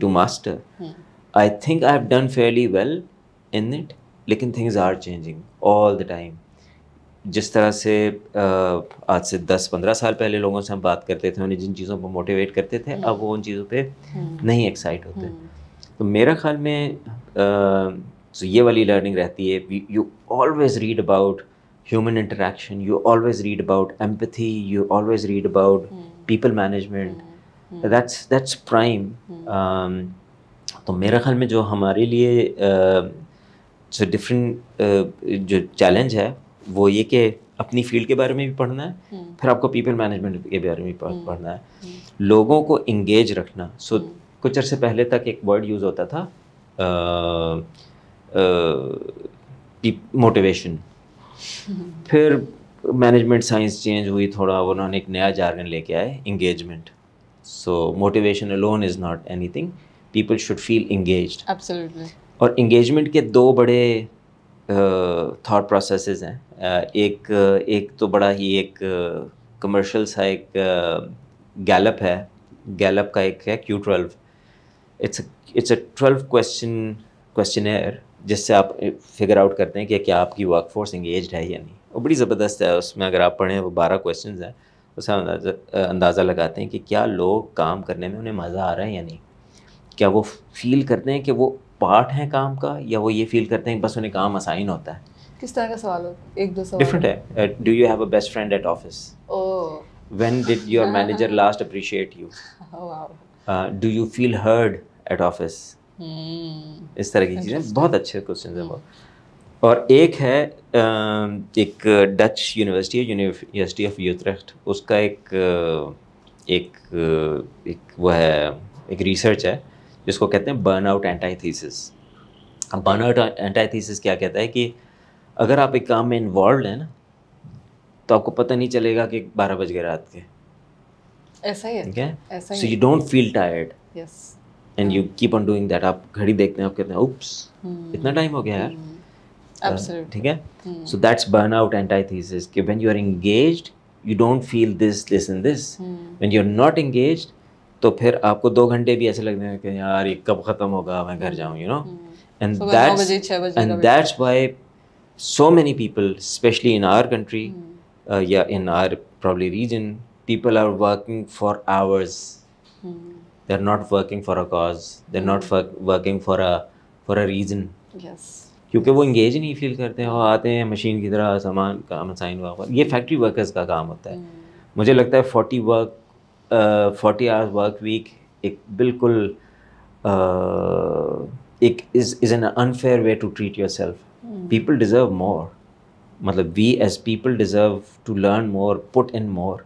to master I think I have done fairly well in it लेकिन things are changing all the time जिस तरह से आज से 10-15 साल पहले लोगों से हम बात करते थे उन्हें जिन चीज़ों पर मोटिवेट करते थे हम्म। अब वो उन चीज़ों पे हम्म। नहीं एक्साइट होते हम्म। तो मेरा ख्याल में सो ये वाली लर्निंग रहती है you always read about human interaction you always read about empathy you always read about people management that's that's prime तो मेरा ख्याल में जो हमारे लिए जो डिफरेंट जो चैलेंज है वो ये कि अपनी फील्ड के बारे में भी पढ़ना है हम्म। फिर आपको पीपल मैनेजमेंट के बारे में भी हम्म। पढ़ना है हम्म। लोगों को इंगेज रखना सो कुछ अरसे पहले तक एक वर्ड यूज़ होता था मोटिवेशन फिर मैनेजमेंट साइंस चेंज हुई थोड़ा उन्होंने एक नया जारगन लेके आए engagement so motivation alone is not anything people should feel engage और इंगेजमेंट के दो बड़े थाट प्रोसेसेस हैं uh, एक एक तो बड़ा ही एक कमर्शियल uh, सा एक गैलप uh, है गैलप का एक है Q twelve it's it's a twelve question question जिससे आप फिगर आउट करते हैं कि क्या आपकी वर्क फोर्स इंगेज है या नहीं वो बड़ी ज़बरदस्त है उसमें अगर आप पढ़ें वो बारह क्वेश्चन हैं उससे अंदाज़ा अंदाज़ा लगाते हैं कि क्या लोग काम करने में उन्हें मज़ा आ रहा है या नहीं क्या वो फील करते हैं कि वो पार्ट हैं काम का या वो ये फील करते हैं बस उन्हें काम आसाइन होता है किस तरह का सवाल है एक दो सवाल डिफरेंट है do you have a best friend at office when did your manager last appreciate you do you feel heard at office इस तरह की चीज़ें बहुत अच्छे क्वेश्चन हैं बहुत और एक है um, एक डच यूनिवर्सिटी है यूनिवर्सिटी ऑफ यूथ्रेख्ट उसका एक uh, एक uh, एक वो है एक रिसर्च है जिसको कहते हैं बर्न आउट एंटाईथीसिस अब बर्न आउट एंटाईथीसिस क्या कहता है कि अगर आप एक काम में इन्वॉल्व हैं ना तो आपको पता नहीं चलेगा कि बारह बज गए रात के ऐसा ही है ठीक है so you don't feel tired yes and you keep on doing that आप घड़ी देखते हैं आप कहते हैं उप्स हम्म। इतना टाइम हो गया यार हम्म। तो ठीक है so that's burn out antithesis कि when you are engaged you don't feel this this and this when you are not engaged तो फिर आपको दो घंटे भी ऐसे लगने लगे यार ये कब ख़त्म होगा मैं घर जाऊँ you know and and that's why so many people specially in our country या in our problem reason people are working for hours they are not working for a cause they are not working for a for a reason क्योंकि वो engage नहीं feel करते हैं और आते हैं machine की तरह सामान काम साइन हुआ ये फैक्ट्री वर्कर्स का काम होता है हम्म। मुझे लगता है forty work forty hours work week एक बिल्कुल एक is is an unfair way to treat yourself people deserve more मतलब we as people deserve to learn more put in more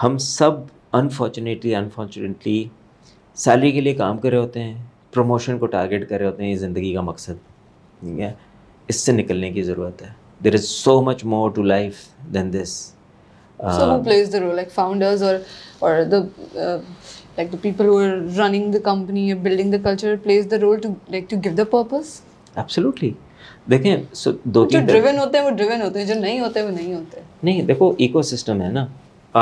हम सब अनफॉर्चुनेटली अनफॉर्चुनेटली सैलरी के लिए काम कर रहे होते हैं प्रमोशन को टारगेट कर रहे होते हैं ये ज़िंदगी का मकसद ठीक है इससे निकलने की ज़रूरत है there is so much more to life than this so who um, plays the role, like founders or or the uh, like the people who are running the company or building the culture plays the role to like to give the purpose? Absolutely. देखें सो दो जो driven होते हैं वो driven होते हैं जो नहीं होते वो नहीं होते नहीं देखो इकोसिस्टम है ना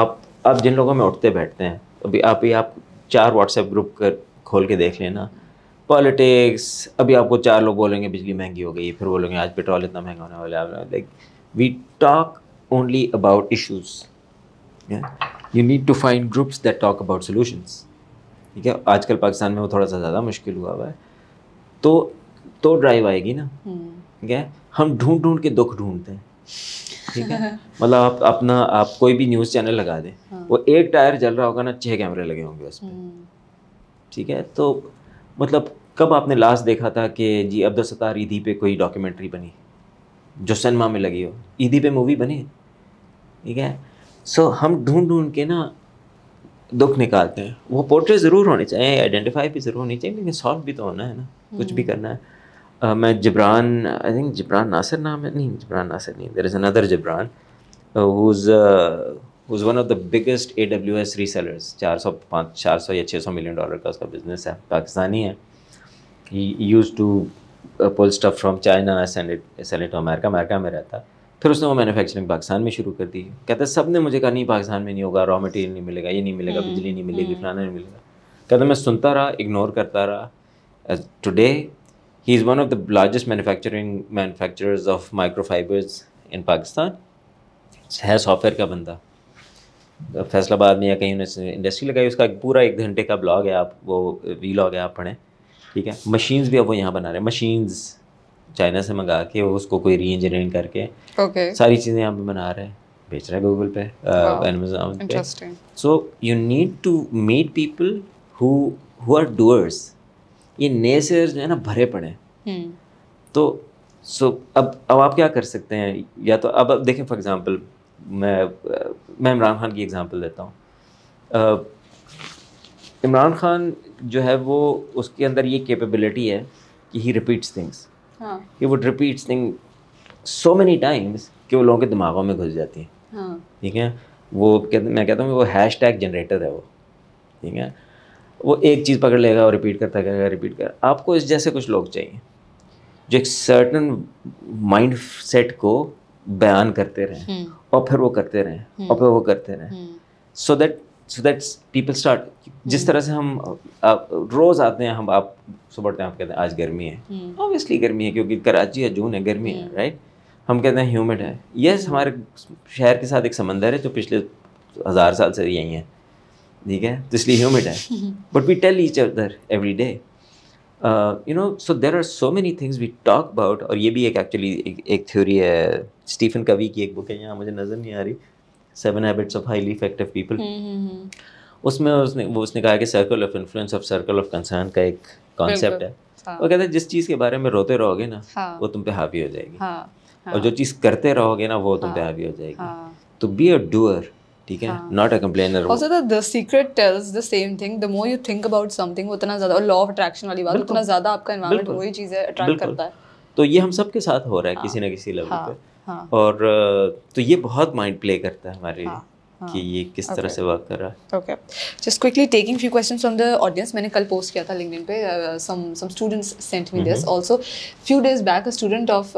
आप आप जिन लोगों में उठते बैठते हैं अभी आप ही आप चार व्हाट्सएप ग्रुप कर खोल के देख लेना पॉलिटिक्स अभी आपको चार लोग बोलेंगे बिजली महंगी हो गई फिर बोलेंगे आज पेट्रोल इतना महंगा होने वाला है like we talk only about issues yeah? You need to find groups that talk about solutions ठीक है आजकल पाकिस्तान में वो थोड़ा सा ज़्यादा मुश्किल हुआ हुआ है तो तो ड्राइव आएगी ना हम्म। ठीक है हम ढूंढ ढूंढ के दुख ढूंढते हैं ठीक है मतलब आप अपना आप कोई भी न्यूज़ चैनल लगा दें हाँ। वो एक टायर जल रहा होगा ना छः कैमरे लगे होंगे उस पर हम्म। ठीक है तो मतलब कब आपने लास्ट देखा था कि जी अब्दुल सत्तार ईदी पे कोई डॉक्यूमेंट्री बनी जो सिनेमा में लगी हो ईदी पे मूवी बनी ठीक है सो हम ढूंढ ढूंढ के ना दुख निकालते हैं वो पोर्ट्रेट ज़रूर होने चाहिए आइडेंटिफाई भी ज़रूर होनी चाहिए लेकिन सॉल्व भी तो होना है ना कुछ भी हम्म। करना है uh, मैं जबरान आई थिंक जबरान नासिर नाम है नहीं जबरान नासिर नहीं there is another Jabran who's one of the biggest A W S seller चार सौ पाँच चार सौ या छः सौ मिलियन डॉलर का उसका बिजनेस है पाकिस्तानी है he use to pull stuff from China send America America में रहता है फिर उसने वो मैन्युफैक्चरिंग पाकिस्तान में शुरू कर दी कहता सब ने मुझे कहा नहीं पाकिस्तान में नहीं होगा रॉ मटेरियल नहीं मिलेगा ये नहीं मिलेगा हम्म, बिजली नहीं मिलेगी हम्म। फलाना नहीं मिलेगा कहता मैं सुनता रहा इग्नोर करता रहा today he is one of the largest manufacturing manufacturers of microfibers in Pakistan है सॉफ्टवेयर का बंदा फैसलाबाद में या कहीं उन्हें इंडस्ट्री लगाई उसका एक पूरा एक घंटे का ब्लॉग है आप वो वी लॉग है आप पढ़ें ठीक है मशीन्स भी अब वो यहाँ बना रहे हैं मशीन्स चाइना से मंगा के उसको कोई री इंजीनियरिंग करके okay. सारी चीज़ें यहाँ पे बना रहे हैं बेच रहा है गूगल पे अमेजोन uh, पे so you need to meet people who are doers ये नए से जो है ना भरे पड़े hmm. तो सो so, अब अब आप क्या कर सकते हैं या तो अब अब देखें फॉर एग्जांपल मैं मैं इमरान खान की एग्जांपल देता हूँ uh, इमरान खान जो है वो उसके अंदर ये कैपेबिलिटी है कि he repeats things he would repeat thing so many times कि वो लोगों के दिमागों में घुस जाती है हाँ। ठीक है वो कहते मैं कहता हूँ वो हैश टैग जनरेटर है वो ठीक है वो एक चीज़ पकड़ लेगा और रिपीट करता करेगा रिपीट कर आपको इस जैसे कुछ लोग चाहिए जो एक सर्टन माइंड सेट को बयान करते रहें हम्म। और फिर वो करते रहें हम्म। और फिर वो करते रहें so hmm. That so that's people start जिस तरह से हम रोज़ आते हैं हम आप सुबह उठते हैं आप कहते हैं आज गर्मी है ऑब्वियसली हम्म। गर्मी है क्योंकि कराची है जून है गर्मी है राइट हम्म। हम कहते हैं ह्यूमिड है यस हमारे शहर के साथ एक समंदर है जो पिछले हज़ार साल से यहीं है ठीक है तो इसलिए ह्यूमिड है but we tell each other every day you know so there are so many things we talk about और ये भी एक एक्चुअली एक, एक थ्योरी है स्टीफन कवी की एक बुक है यहाँ मुझे नज़र नहीं आ रही seven habits of highly effective people उसमें उसने वो उसने कहा कि circle of influence of circle of concern का एक कॉन्सेप्ट है हाँ। वो कहते हैं जिस चीज़ के बारे में रोते रहोगे ना हाँ। वो तुम पे हावी हो जाएगी हाँ, और जो चीज़ करते रहोगे ना वो तुम पे हावी हो जाएगी तो बी अ डूअर ठीक है not a complainer also the secret tells the same thing the more you think about something उतना ज्यादा लॉ ऑफ अट्रैक्शन वाली बात उतना ज्यादा आपका एनवायरनमेंट वही अट्रैक्ट करता है तो ये हम सबके साथ हो रहा है किसी ना किसी लेवल पे हाँ। और तो ये बहुत माइंड प्ले करता है हमारे हाँ। कि हाँ। ये किस तरह से वर्क कर रहा है okay just quickly taking few question from the audience मैंने कल पोस्ट किया था लिंक्डइन पे some some students sent me this also few days back a student of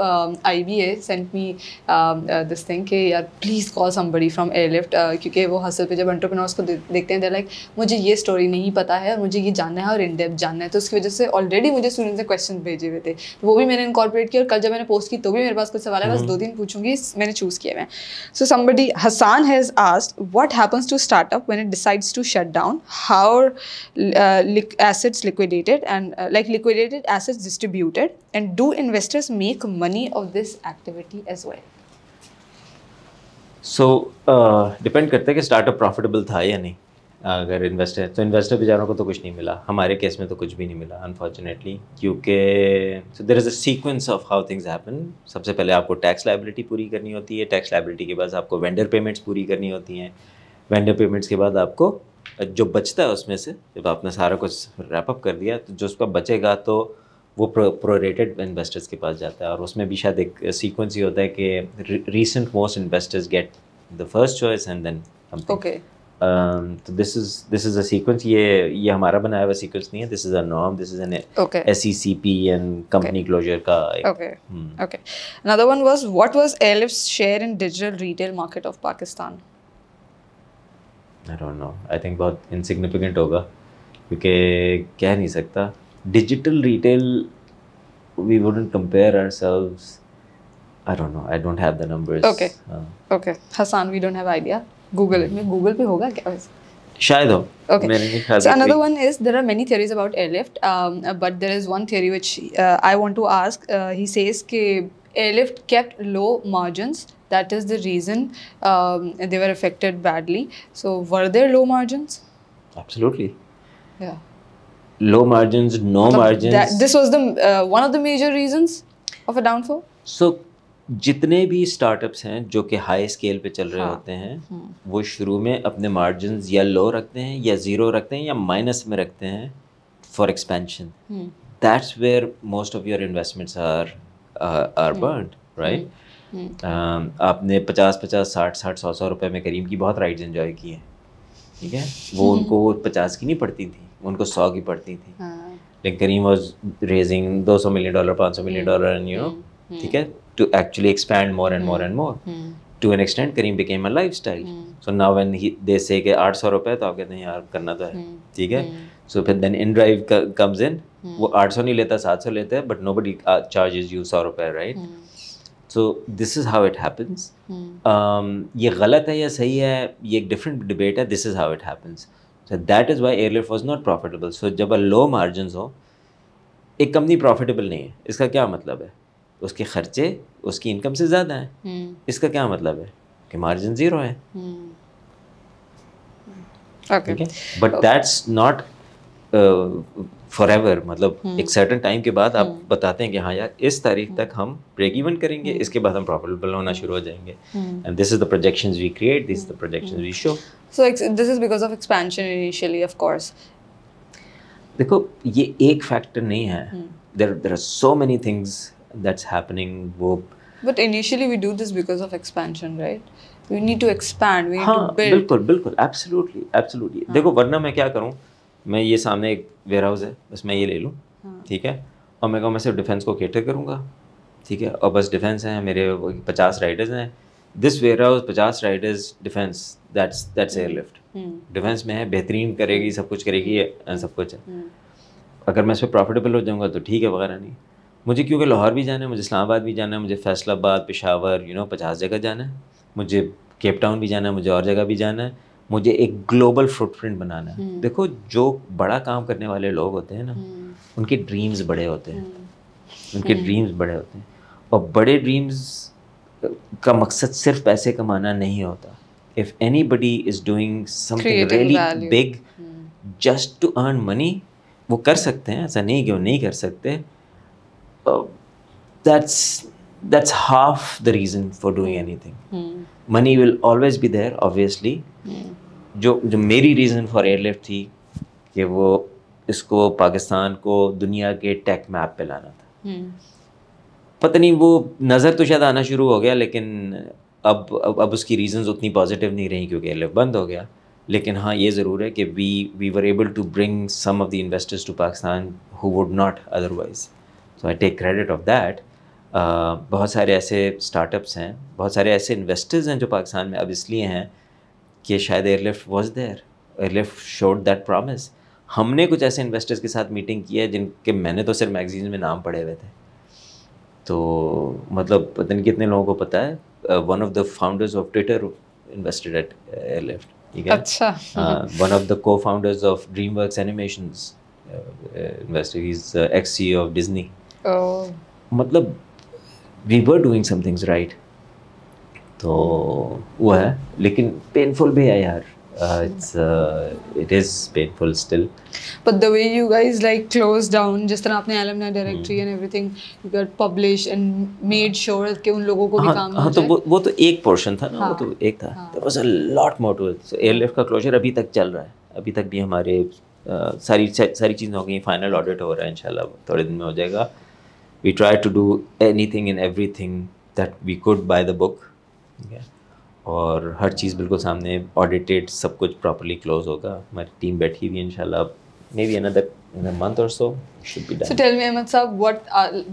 IBA sent me this thing के यार please call somebody from Airlift क्योंकि वो hustle पे जब एंटरप्रेन्योर्स को देखते हैं दे लाइक मुझे ये स्टोरी नहीं पता है और मुझे ये जानना है और इन डेप्थ जानना है तो उसकी वजह से ऑलरेडी मुझे स्टूडेंट्स ने क्वेश्चन भेजे हुए थे तो वो भी मैंने इनकॉर्पोरेट किया और कल जब मैंने पोस्ट की तो भी मेरे पास कुछ सवाल है बस mm-hmm. दो दिन पूछूंगी मैंने चूज़ किया हुए so somebody Hassan has asked what happens to startup when it decides to shut down, how uh, li assets liquidated and uh, like liquidated assets distributed, and do investors make money of this activity as well? So, uh, depend. करता है कि startup profitable था या नहीं अगर investor तो investor बेचारों को तो कुछ नहीं मिला हमारे केस में तो कुछ भी नहीं मिला अनफॉर्चुनेटली क्योंकि so there is a sequence of how things happen सबसे पहले आपको टैक्स लाइबिलिटी पूरी करनी होती है टैक्स लाइबिलिटी के बाद आपको वेंडर पेमेंट्स पूरी करनी होती हैं वेंडर पेमेंट्स के बाद आपको जो बचता है उसमें से जब आपने सारा कुछ रैपअप कर दिया तो जो उसका बचेगा तो वो प्रोरेटेड इन्वेस्टर्स के पास जाता है और उसमें भी शायद एक सीक्वेंस ही होता है कि recent most investors get the first choice and then okay तो this is this is a sequence ये ये हमारा बनाया हुआ सीक्वेंस नहीं है this is a norm this is an SECP and company closure का okay okay another one was what was Airlift share in digital retail market of Pakistan I don't know I think बहुत insignificant होगा क्योंकि कह नहीं सकता digital retail we wouldn't compare ourselves I don't know. I don't have the numbers. Okay. Uh, okay. Hassan, we don't have idea. Google it. Google पे होगा क्या वैसे? शायद हो okay so another one is there are many theories about airlift um, but there is one theory which uh, i want to ask uh, he says ki airlift kept low margins that is the reason um, they were affected badly so were there low margins absolutely yeah low margins no margins that, this was the uh, one of the major reasons of a downfall so जितने भी startups हैं जो कि high scale पे चल रहे हाँ, होते हैं हम्म। वो शुरू में अपने मार्जिन या लो रखते हैं या ज़ीरो रखते हैं या माइनस में रखते हैं for expansion that's where most of your investments are are burn right आपने पचास पचास साठ साठ सौ सौ रुपये में करीम की बहुत राइड्स इन्जॉय की हैं ठीक है वो हम्म। उनको पचास की नहीं पड़ती थी उनको सौ की पड़ती थी हाँ। लेकिन करीम वॉज रेजिंग दो सौ मिलियन डॉलर पाँच सौ मिलियन डॉलर यू नो ठीक है हम्म। to actually expand more and more hmm. and more. Hmm. To an extent, Kareem became a lifestyle. Hmm. So now when he, they say कि 800 रुपए तो आप कहते हैं यार करना तो है ठीक है सो फिर then InDrive comes in वो 800 नहीं लेता 700 लेता है but nobody charges you सौ रुपए right so this is how it happens ये गलत है या सही है ये एक डिफरेंट डिबेट है this is how it happens so that is why Airlift was not profitable so जब लो मार्जिन हो एक कंपनी प्रॉफिटेबल नहीं है इसका क्या मतलब है उसके खर्चे उसकी इनकम से ज़्यादा है हम्म। इसका क्या मतलब है कि मार्जिन ज़ीरो है but that's not forever मतलब हम्म। एक सर्टन टाइम के बाद आप हम्म। बताते हैं कि हाँ यार इस तारीख तक हम ब्रेक इवन करेंगे इसके बाद हम प्रॉफिटेबल होना शुरू हो जाएंगे and this is the projection we create this is the projection we show so this is because of expansion initially of course देखो ये एक फैक्टर नहीं है there there are so many things that's happening wo But initially we do this because of expansion, right? We need to expand, we need हाँ, to build. बिल्कुल बिल्कुल absolutely absolutely हाँ. देखो वरना मैं क्या करूँ मैं ये सामने एक वेयर है बस मैं ये ले लूँ हाँ. ठीक हाँ. है और मैं कहूँ मैं सिर्फ डिफेंस को केटर करूँगा ठीक है और बस डिफेंस हैं मेरे पचास राइडर्स हैं this warehouse riders defence that's that's Airlift defence में है बेहतरीन करेगी सब कुछ करेगी हम्म. सब कुछ है हम्म. अगर मैं इस पर प्रॉफिटेबल हो जाऊंगा तो ठीक है वगैरह नहीं मुझे क्योंकि लाहौर भी जाना है मुझे इस्लामाबाद भी जाना है मुझे फैसलाबाद पेशावर यू नो पचास जगह जाना है मुझे केप टाउन भी जाना है मुझे और जगह भी जाना है मुझे एक ग्लोबल फुटप्रिंट बनाना है हम्म। देखो जो बड़ा काम करने वाले लोग होते हैं ना हम्म। उनके ड्रीम्स बड़े होते हैं हम्म। उनके ड्रीम्स बड़े होते हैं और बड़े ड्रीम्स का मकसद सिर्फ पैसे कमाना नहीं होता if anybody is doing something big just to earn money वो कर सकते हैं ऐसा नहीं कि वो नहीं कर सकते uh, that's that's half the reason for doing anything. Hmm. Money will always be there, obviously. Hmm. जो जो मेरी रीज़न फॉर एयरलिफ्ट थी कि वो इसको पाकिस्तान को दुनिया के टेक मैप पे लाना था hmm. पता नहीं वो नज़र तो शायद आना शुरू हो गया लेकिन अब अब, अब उसकी रीजंस उतनी पॉजिटिव नहीं रही क्योंकि एयरलिफ्ट बंद हो गया लेकिन हाँ ये ज़रूर है कि we we were able to bring some of the investors to Pakistan who would not otherwise so I take credit of that बहुत सारे ऐसे स्टार्टअप्स हैं बहुत सारे ऐसे इन्वेस्टर्स हैं जो पाकिस्तान में अब इसलिए हैं कि शायद Airlift was there Airlift showed that promise हमने कुछ ऐसे इन्वेस्टर्स के साथ मीटिंग की है जिनके मैंने तो सिर्फ मैगजीन में नाम पढ़े हुए थे तो मतलब पता नहीं कितने लोगों को पता है one of the founders of Twitter invested at Airlift ठीक है अच्छा one of the co founders of DreamWorks animation investor is ex CEO of Disney मतलब we were doing some right तो वो है लेकिन पेनफुल भी है यार it's it is painful still but the way you guys like close down जिस तरह आपने alumni directory and everything you got publish and made sure कि उन लोगों को भी हाँ, काम हाँ, तो वो, तो एक पोर्शन था ना वो हाँ, तो एक था there was a lot more to it so Airlift का क्लोजर अभी तक चल रहा है अभी तक भी हमारे Uh, सारी सारी चीज़ें हो गई फाइनल ऑडिट हो रहा है इंशाल्लाह थोड़े दिन में हो जाएगा we tried to do anything and everything that we could by the book okay. और हर चीज़ बिल्कुल सामने ऑडिटेड सब कुछ प्रॉपरली क्लोज होगा हमारी टीम बैठी हुई है इंशाल्लाह मे in a month or so should be done. So tell me, Ahmad Saab, what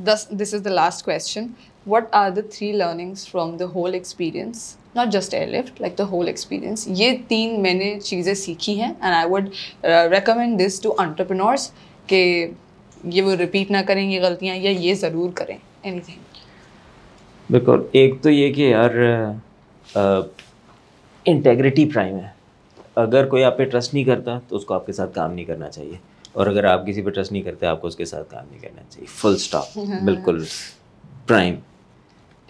this, is the last question. What are the three learnings from the whole experience? Not just airlift, like the whole experience. ये तीन मैंने चीज़ें सीखी हैं and I would uh, recommend this to entrepreneurs कि ये वो repeat ना करें ये गलतियाँ या ये ज़रूर करें थिंग बिल्कुल एक तो ये कि यार इंटेग्रिटी प्राइम है अगर कोई आप पे ट्रस्ट नहीं करता तो उसको आपके साथ काम नहीं करना चाहिए और अगर आप किसी पे ट्रस्ट नहीं करते आपको उसके साथ काम नहीं करना चाहिए फुल स्टॉप हाँ। बिल्कुल प्राइम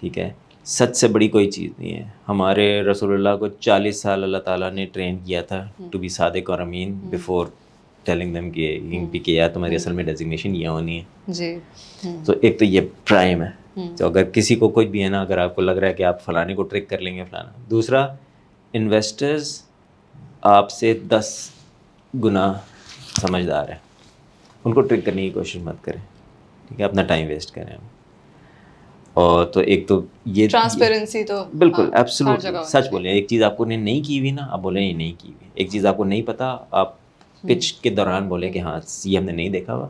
ठीक है सच से बड़ी कोई चीज़ नहीं है हमारे रसूलुल्लाह को 40 साल अल्लाह ताला ने ट्रेन किया था टू हम्म। बी सादिक और अमीन बिफोर हम्म। टेलिंग देम कि इन पी के या तुम्हारी तो हम्म। असल में डेजिग्नेशन ये होनी है जी हम्म। तो एक तो ये प्राइम है हम्म। तो अगर किसी को कुछ भी है ना अगर आपको लग रहा है कि आप फलाने को ट्रिक कर लेंगे फलाना दूसरा इन्वेस्टर्स आपसे दस गुना समझदार है उनको ट्रिक करने की कोशिश मत करें ठीक है अपना टाइम वेस्ट करें और तो एक तो ये ट्रांसपेरेंसी तो बिल्कुल एब्सोल्युटली हाँ, सच बोले एक चीज़ आपको ने नहीं की हुई ना आप बोले ये नहीं की हुई एक चीज़ आपको नहीं पता आप पिच के दौरान बोले कि हाँ ये हमने नहीं देखा हुआ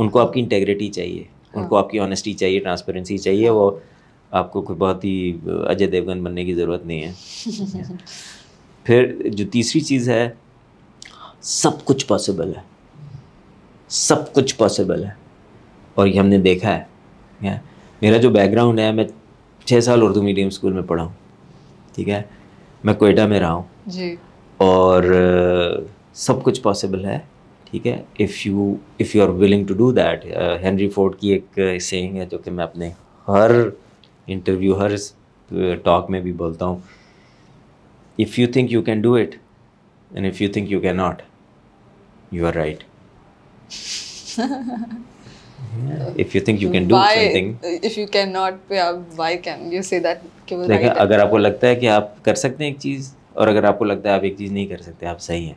उनको आपकी इंटेग्रिटी चाहिए उनको हाँ। आपकी ऑनेस्टी चाहिए ट्रांसपेरेंसी चाहिए वो हाँ। आपको कोई बहुत ही अजय देवगन बनने की ज़रूरत नहीं है फिर जो तीसरी चीज़ है सब कुछ पॉसिबल है सब कुछ पॉसिबल है और ये हमने देखा है या? मेरा जो बैकग्राउंड है मैं छः साल उर्दू मीडियम स्कूल में पढ़ा हूँ ठीक है मैं कोयटा में रहा हूँ और सब कुछ पॉसिबल है ठीक है if you if you are willing to do that Henry Ford की एक सेंग uh, है जो कि मैं अपने हर इंटरव्यू हर टॉक uh, में भी बोलता हूँ if you think you can do it and if you think you can not you are right if you think you can do something if you can not why can you say that देखा अगर आपको लगता है कि आप कर सकते हैं एक चीज़ और अगर आपको लगता है आप एक चीज़ नहीं कर सकते आप सही हैं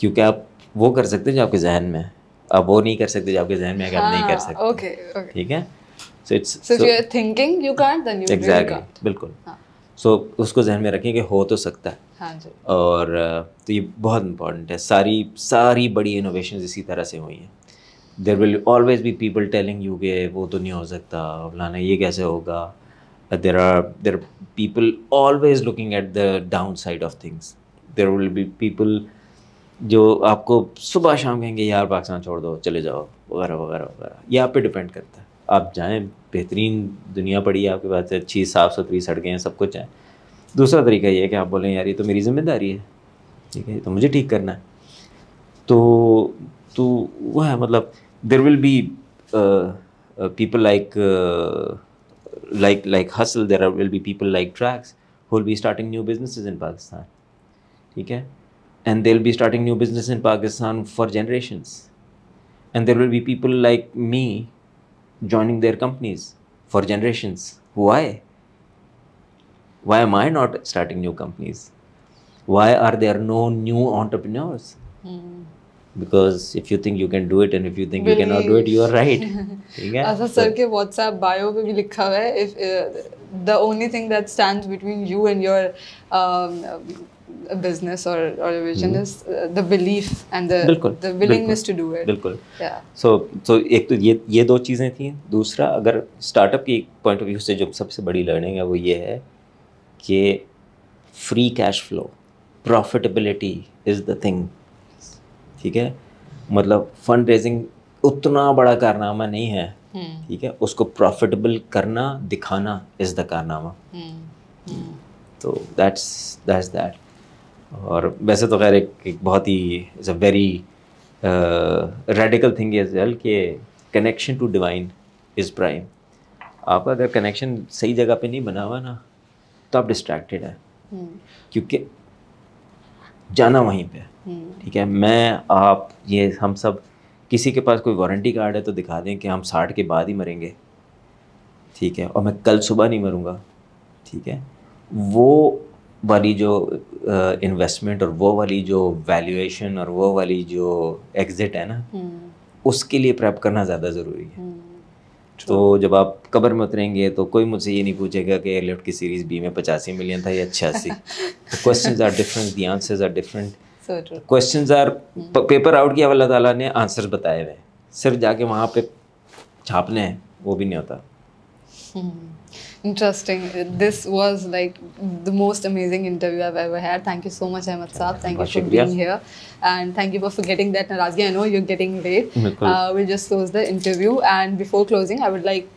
क्योंकि आप वो कर सकते हो जो आपके जहन में आप वो नहीं कर सकते जो आपके जहन में है कि आप नहीं कर हाँ, सकते ओके ठीक है so it's so if you are thinking you can't then you exactly बिल्कुल सो हाँ। उसको जहन में रखें कि हो तो सकता है हाँ जी और तो ये बहुत इंपॉर्टेंट है सारी सारी बड़ी इनोवेशन इसी तरह से हुई हैं there will always be people telling you के वो तो नहीं हो सकता फलाना ये कैसे होगा there are there people always looking at the downside of things there will be people जो आपको सुबह शाम कहेंगे यार पाकिस्तान छोड़ दो चले जाओ वगैरह वगैरह वगैरह ये आप पे डिपेंड करता है आप जाएँ बेहतरीन दुनिया पड़ी है आपके पास अच्छी साफ़ सुथरी सड़कें हैं सब कुछ है दूसरा तरीका ये है कि आप बोलें यार ये तो मेरी जिम्मेदारी है ठीक है तो मुझे ठीक करना है तो तो वह है मतलब there will be people like like like hustle there will be people like Trax who'll be starting new businesses in Pakistan ठीक है and they'll be starting new business in Pakistan for generations. And there will be people like me joining their companies for generations. Why? Why am I not starting new companies? Why are there no new entrepreneurs? Mm. because if you think you can do it and if you think Believe. you cannot do it you are right yeah a sir ke whatsapp bio pe bhi likha hai if uh, the only thing that stands between you and your um, business और और vision is the belief and the the willingness to do it बिल्कुल, या सो सो एक तो ये ये दो चीज़ें थी दूसरा अगर स्टार्टअप की पॉइंट ऑफ व्यू से जो सबसे बड़ी लर्निंग है वो ये है कि free cash flow profitability is the thing ठीक है मतलब फंड रेजिंग उतना बड़ा कारनामा नहीं है hmm. ठीक है उसको प्रॉफिटेबल करना दिखाना इज़ द कारनामा hmm. Hmm. तो दैट्स दैट्स दैट और वैसे तो खैर एक, एक बहुत ही is a very radical thing is well के connection to divine is prime आपका अगर कनेक्शन सही जगह पे नहीं बना हुआ ना तो आप डिस्ट्रैक्टेड हैं हम्म। क्योंकि जाना वहीं पे हम्म। ठीक है मैं आप ये हम सब किसी के पास कोई वारंटी कार्ड है तो दिखा दें कि हम साठ के बाद ही मरेंगे ठीक है और मैं कल सुबह नहीं मरूँगा ठीक है वो वाली जो इन्वेस्टमेंट और वो वाली जो वैल्यूएशन और वो वाली जो एग्ज़िट है ना हम्म। उसके लिए प्रेप करना ज़्यादा ज़रूरी है हम्म। तो जब आप कबर में उतरेंगे तो कोई मुझसे ये नहीं पूछेगा कि एयरलिफ्ट की सीरीज़ बी में पचासी मिलियन था या छियासी question are different the answers are different question are paper out किया अल्लाह ताला ने आंसर्स बताए हुए सिर्फ जाके वहाँ पे छापने हैं वो भी नहीं होता हम्म। Interesting. This was like the most amazing interview I've ever had. Thank you so much, Ahmed Saab. Thank you for being here. And thank you for forgetting that, Narazgi. I know you're getting late. Uh, we'll just close the interview. And before closing, I would like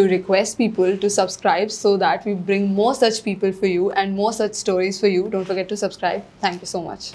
to request people to subscribe so that we bring more such people for you and more such stories for you. Don't forget to subscribe. Thank you so much.